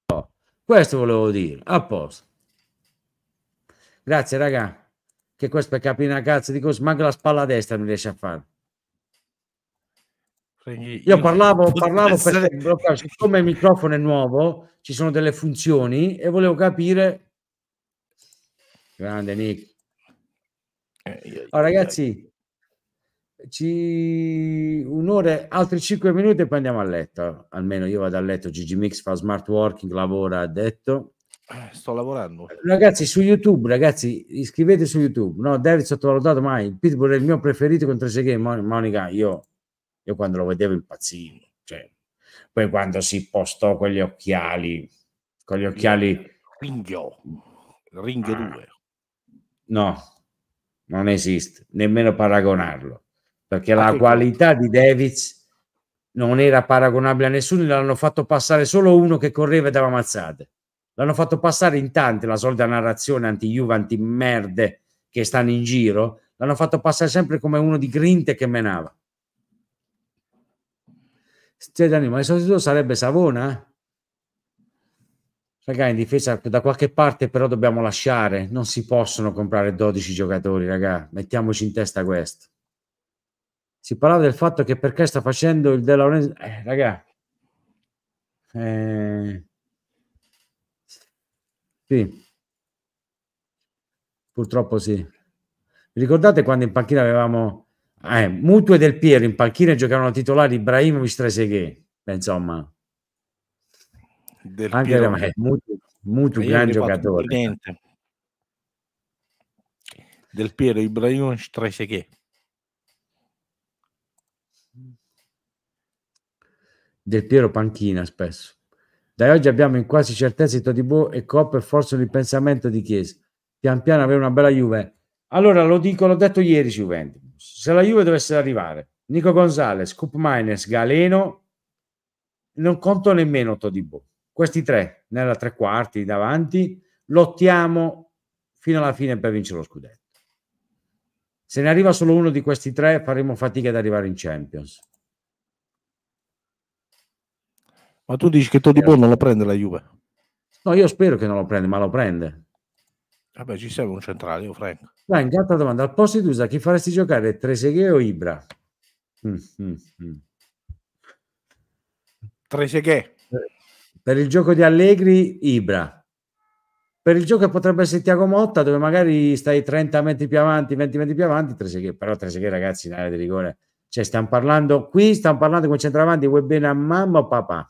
no. Oh, questo volevo dire, apposta. Grazie, raga. Che questo per capire una cazzo di cosa, ma anche la spalla a destra non riesce a fare. Quindi io, io parlavo, parlavo essere... per siccome il microfono è nuovo, ci sono delle funzioni e volevo capire. Grande Nick. Eh, allora, ragazzi, ci... un'ora, altri 5 minuti e poi andiamo a letto. Almeno io vado a letto. Gigi Mix fa smart working, lavora, ha detto. Eh, sto lavorando. Ragazzi, su YouTube, ragazzi, iscrivete su YouTube. No, David sottovalutato mai. Il Pitbull è il mio preferito contro Seghe. Monica, io, io quando lo vedevo impazzivo. Cioè, poi quando si postò con gli occhiali, con gli occhiali... Ringhio. Ringhio ah, No, non esiste. Nemmeno paragonarlo perché la qualità di Davids non era paragonabile a nessuno, l'hanno fatto passare solo uno che correva e dava mazzate. L'hanno fatto passare in tante, la solita narrazione anti-Juve, anti-merde che stanno in giro, l'hanno fatto passare sempre come uno di grinte che menava. Stetani, ma il sostituto sarebbe Savona? Ragazzi, in difesa da qualche parte però dobbiamo lasciare, non si possono comprare 12 giocatori, ragazzi, mettiamoci in testa questo si parlava del fatto che perché sta facendo il De Laurentiis, eh, raga, eh, sì, purtroppo sì. Vi ricordate quando in panchina avevamo eh, Mutu e Del Piero in panchina giocavano titolari Ibrahimovic Trezeguet, insomma. Del Anche Piero, era, eh, Mutu, Mutu gran giocatore. Del Piero Ibrahimovic Trezeguet. Del Piero panchina spesso. Da oggi abbiamo in quasi certezza di Todibo e Coppa e forse un ripensamento di Chiesa. Pian piano avere una bella Juve. Allora lo dico, l'ho detto ieri Juventus. Se la Juve dovesse arrivare, Nico Gonzalez, Coop Miners, Galeno, non conto nemmeno Todibo. Questi tre, nella tre quarti davanti, lottiamo fino alla fine per vincere lo scudetto. Se ne arriva solo uno di questi tre, faremo fatica ad arrivare in Champions. Ma tu dici che Todibo non lo prende la Juve? No, io spero che non lo prenda, ma lo prende. Vabbè, ci serve un centrale, io Frank. Dai, intanto la domanda, al posto di Usa chi faresti giocare, Treseghe o Ibra? Mm, mm, mm. Treseghe. Per il gioco di Allegri, Ibra. Per il gioco che potrebbe essere Tiago Motta, dove magari stai 30 metri più avanti, 20 metri più avanti, Treseghe. Però Treseghe, ragazzi, in area di rigore. Cioè, stiamo parlando qui, stiamo parlando con centravanti, vuoi bene a mamma o papà?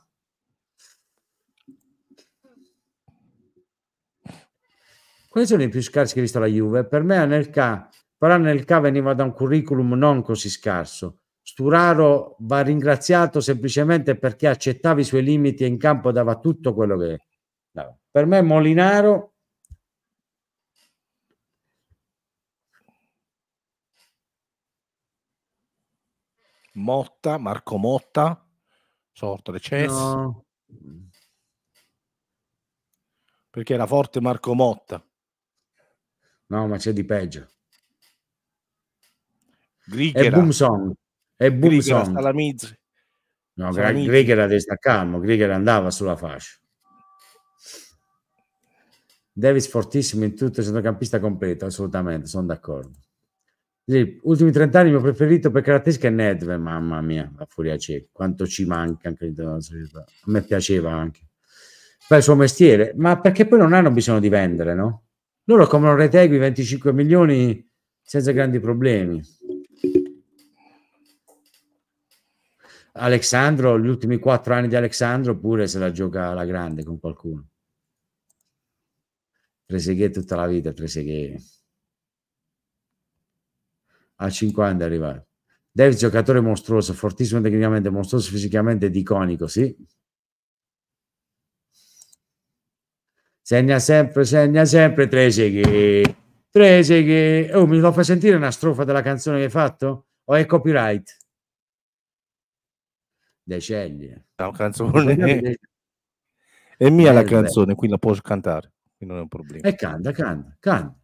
quali sono i più scarsi che hai visto la Juve? Per me Anelka, però Anelka veniva da un curriculum non così scarso. Sturaro va ringraziato semplicemente perché accettava i suoi limiti e in campo dava tutto quello che... No. Per me Molinaro... Motta, Marco Motta, sorta le cesse. No. Perché era forte Marco Motta. No, ma c'è di peggio. Grigera. È boom song. È boom Grigera song. Salamizzi. No, Salamizzi. Grigera deve stare calmo. Grigera andava sulla fascia. Davis fortissimo in tutto, centrocampista completo, assolutamente, sono d'accordo. Gli ultimi trent'anni il mio preferito per caratteristica è Nedve, mamma mia, la furia cieca, quanto ci manca anche della società. A me piaceva anche. Per il suo mestiere, ma perché poi non hanno bisogno di vendere, no? Loro comprano Retegui 25 milioni senza grandi problemi. Alexandro, gli ultimi quattro anni di Alexandro pure se la gioca alla grande con qualcuno. Treseghe tutta la vita, Treseghe. A 50 è arrivato. Davis, giocatore mostruoso, fortissimo tecnicamente, mostruoso fisicamente ed iconico, sì. segna sempre, segna sempre Treseghi. Treseghi. Oh, mi lo fa sentire una strofa della canzone che hai fatto? O è copyright? Deceglie. La canzone è mia la canzone, quindi la posso cantare, quindi non è un problema. E canta, canta, canta.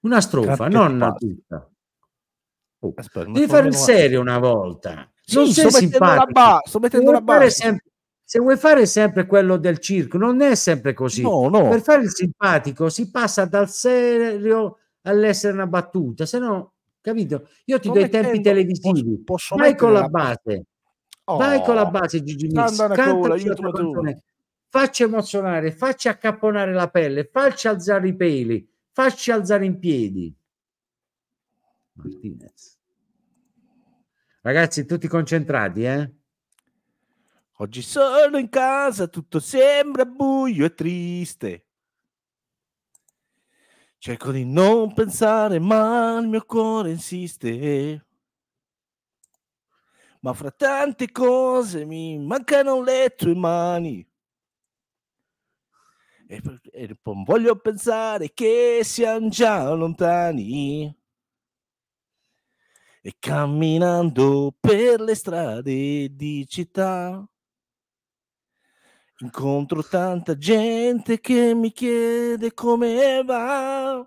Una strofa, canta non una tutta. Oh. Aspetta, Devi fare il serio una volta. Non sì, sei sto simpatico. Mettendo ba, sto mettendo la barra. Sempre se vuoi fare sempre quello del circo, non è sempre così. No, no. Per fare il simpatico si passa dal serio all'essere una battuta, se no, capito? Io ti non do i tempi televisivi, posso, vai con la, la base, oh, vai con la base Gigi Mix, cantaci emozionare, facci accapponare la pelle, facci alzare i peli, facci alzare in piedi. Martinez. Ragazzi, tutti concentrati, eh? Oggi sono in casa, tutto sembra buio e triste. Cerco di non pensare, ma il mio cuore insiste. Ma fra tante cose mi mancano le tue mani. E, non voglio pensare che siamo già lontani. E camminando per le strade di città Incontro tanta gente che mi chiede come va,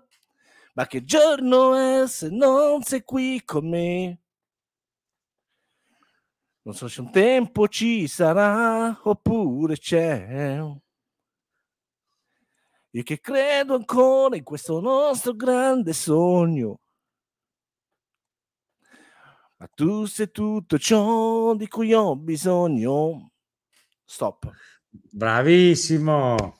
ma che giorno è se non sei qui con me? Non so se un tempo ci sarà oppure c'è. Io che credo ancora in questo nostro grande sogno. Ma tu sei tutto ciò di cui ho bisogno. Stop. Bravissimo.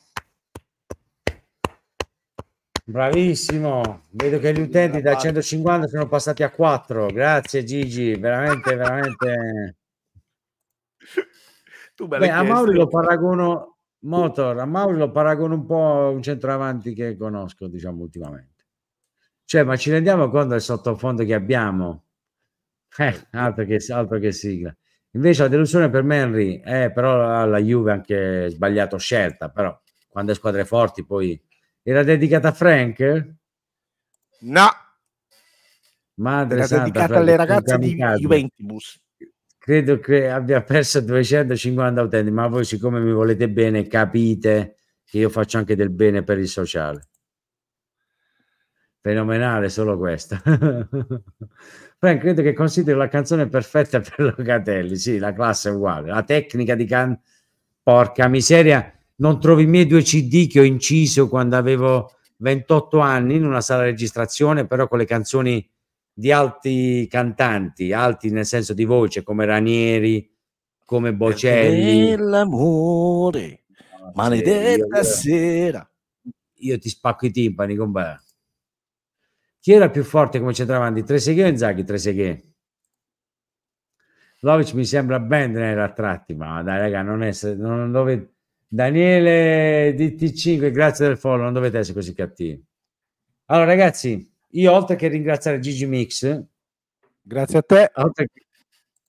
Bravissimo, vedo che gli utenti da 150 sono passati a 4. Grazie Gigi, veramente, veramente. Tu Beh, a Mauri lo paragono, Motor, a Mauri lo paragono un po' un centravanti che conosco, diciamo, ultimamente. Cioè, ma ci rendiamo conto del sottofondo che abbiamo? Eh, altro, che, altro che sigla. Invece la delusione per Henry è però la Juve anche sbagliato scelta, però quando è squadre forti poi era dedicata a Frank? No. Madre era santa, dedicata alle ragazze di Juventus. Credo che abbia perso 250 utenti, ma voi siccome mi volete bene capite che io faccio anche del bene per il sociale. Fenomenale solo questa. Frank credo che consideri la canzone perfetta per Locatelli, sì, la classe è uguale, la tecnica di can... Porca miseria, non trovi i miei due CD che ho inciso quando avevo 28 anni in una sala registrazione, però con le canzoni di alti cantanti, alti nel senso di voce, come Ranieri, come Bocelli. L'amore, ah, maledetta io, sera. Io ti spacco i timpani, compa. Chi era più forte come centravanti? seghe o Inzaghi? seghe Lovic mi sembra Bendner a tratti, ma dai raga, non, essere, non dovete... Daniele DT5, grazie del follow, non dovete essere così cattivi. Allora ragazzi, io oltre che ringraziare Gigi Mix, grazie a te, che,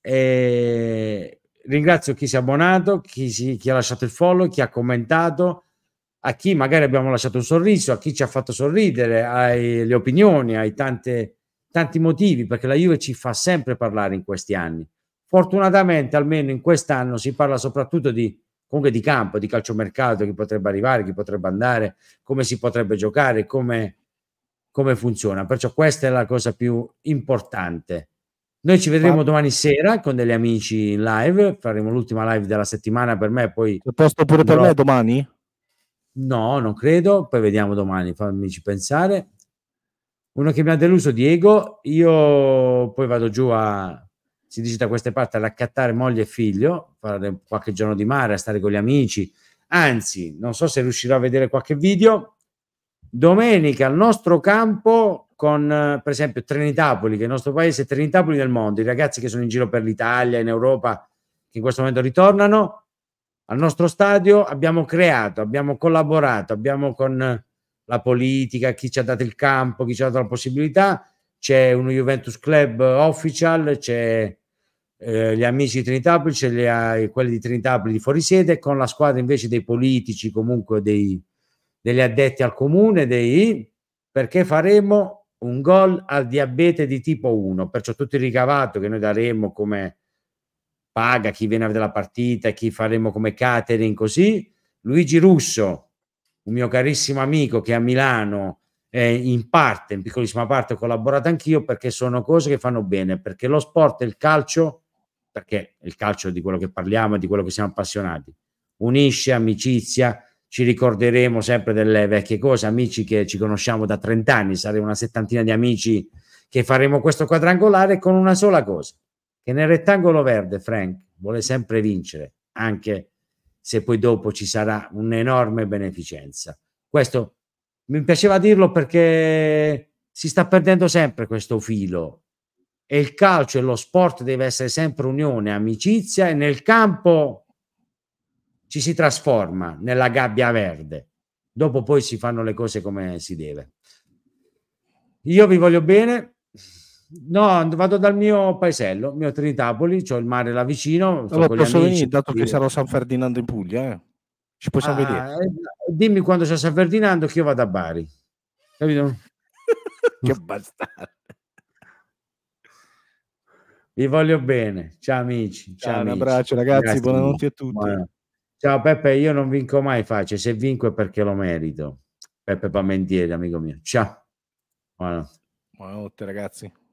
eh, ringrazio chi si è abbonato, chi, si, chi ha lasciato il follow, chi ha commentato, a chi magari abbiamo lasciato un sorriso, a chi ci ha fatto sorridere, alle opinioni, ai tante, tanti motivi, perché la Juve ci fa sempre parlare in questi anni. Fortunatamente, almeno in quest'anno, si parla soprattutto di, comunque di campo, di calciomercato, chi potrebbe arrivare, chi potrebbe andare, come si potrebbe giocare, come, come funziona. Perciò questa è la cosa più importante. Noi ci vedremo domani sera con degli amici in live, faremo l'ultima live della settimana per me, poi... Il posto pure per me domani? No, non credo, poi vediamo domani, fammici pensare. Uno che mi ha deluso, Diego, io poi vado giù a, si dice da queste parti, a raccattare moglie e figlio, fare qualche giorno di mare, a stare con gli amici. Anzi, non so se riuscirò a vedere qualche video. Domenica al nostro campo con, per esempio, Trinitapoli, che è il nostro paese, Trinitapoli del mondo, i ragazzi che sono in giro per l'Italia, in Europa, che in questo momento ritornano, al nostro stadio abbiamo creato, abbiamo collaborato, abbiamo con la politica, chi ci ha dato il campo, chi ci ha dato la possibilità, c'è uno Juventus Club Official, c'è eh, gli amici di Trinitapoli, c'è gli, eh, quelli di Trinitapoli di fuorisede, con la squadra invece dei politici, comunque dei, degli addetti al comune, dei, perché faremo un gol al diabete di tipo 1, perciò tutto il ricavato che noi daremo come paga, chi viene a vedere la partita, chi faremo come catering, così. Luigi Russo, un mio carissimo amico che a Milano eh, in parte, in piccolissima parte, ho collaborato anch'io perché sono cose che fanno bene, perché lo sport e il calcio, perché il calcio di quello che parliamo e di quello che siamo appassionati, unisce amicizia, ci ricorderemo sempre delle vecchie cose, amici che ci conosciamo da 30 anni, saremo una settantina di amici che faremo questo quadrangolare con una sola cosa, che nel rettangolo verde Frank vuole sempre vincere, anche se poi dopo ci sarà un'enorme beneficenza. Questo mi piaceva dirlo perché si sta perdendo sempre questo filo e il calcio e lo sport deve essere sempre unione, amicizia e nel campo ci si trasforma nella gabbia verde. Dopo poi si fanno le cose come si deve. Io vi voglio bene, No, vado dal mio paesello, mio Trinitapoli, ho il mare là vicino. Allora, posso amici, venire, dato che sarò San Ferdinando in Puglia, eh. ci possiamo ah, vedere. Eh, dimmi quando c'è San Ferdinando che io vado a Bari. Capito? che bastardo. Vi voglio bene. Ciao amici. Ciao, ciao amici. un abbraccio ragazzi, ragazzi buonanotte a tutti. Buona. Ciao Peppe, io non vinco mai facce, se vinco è perché lo merito. Peppe Pamentieri, amico mio. Ciao. Buonanotte. Buonanotte ragazzi.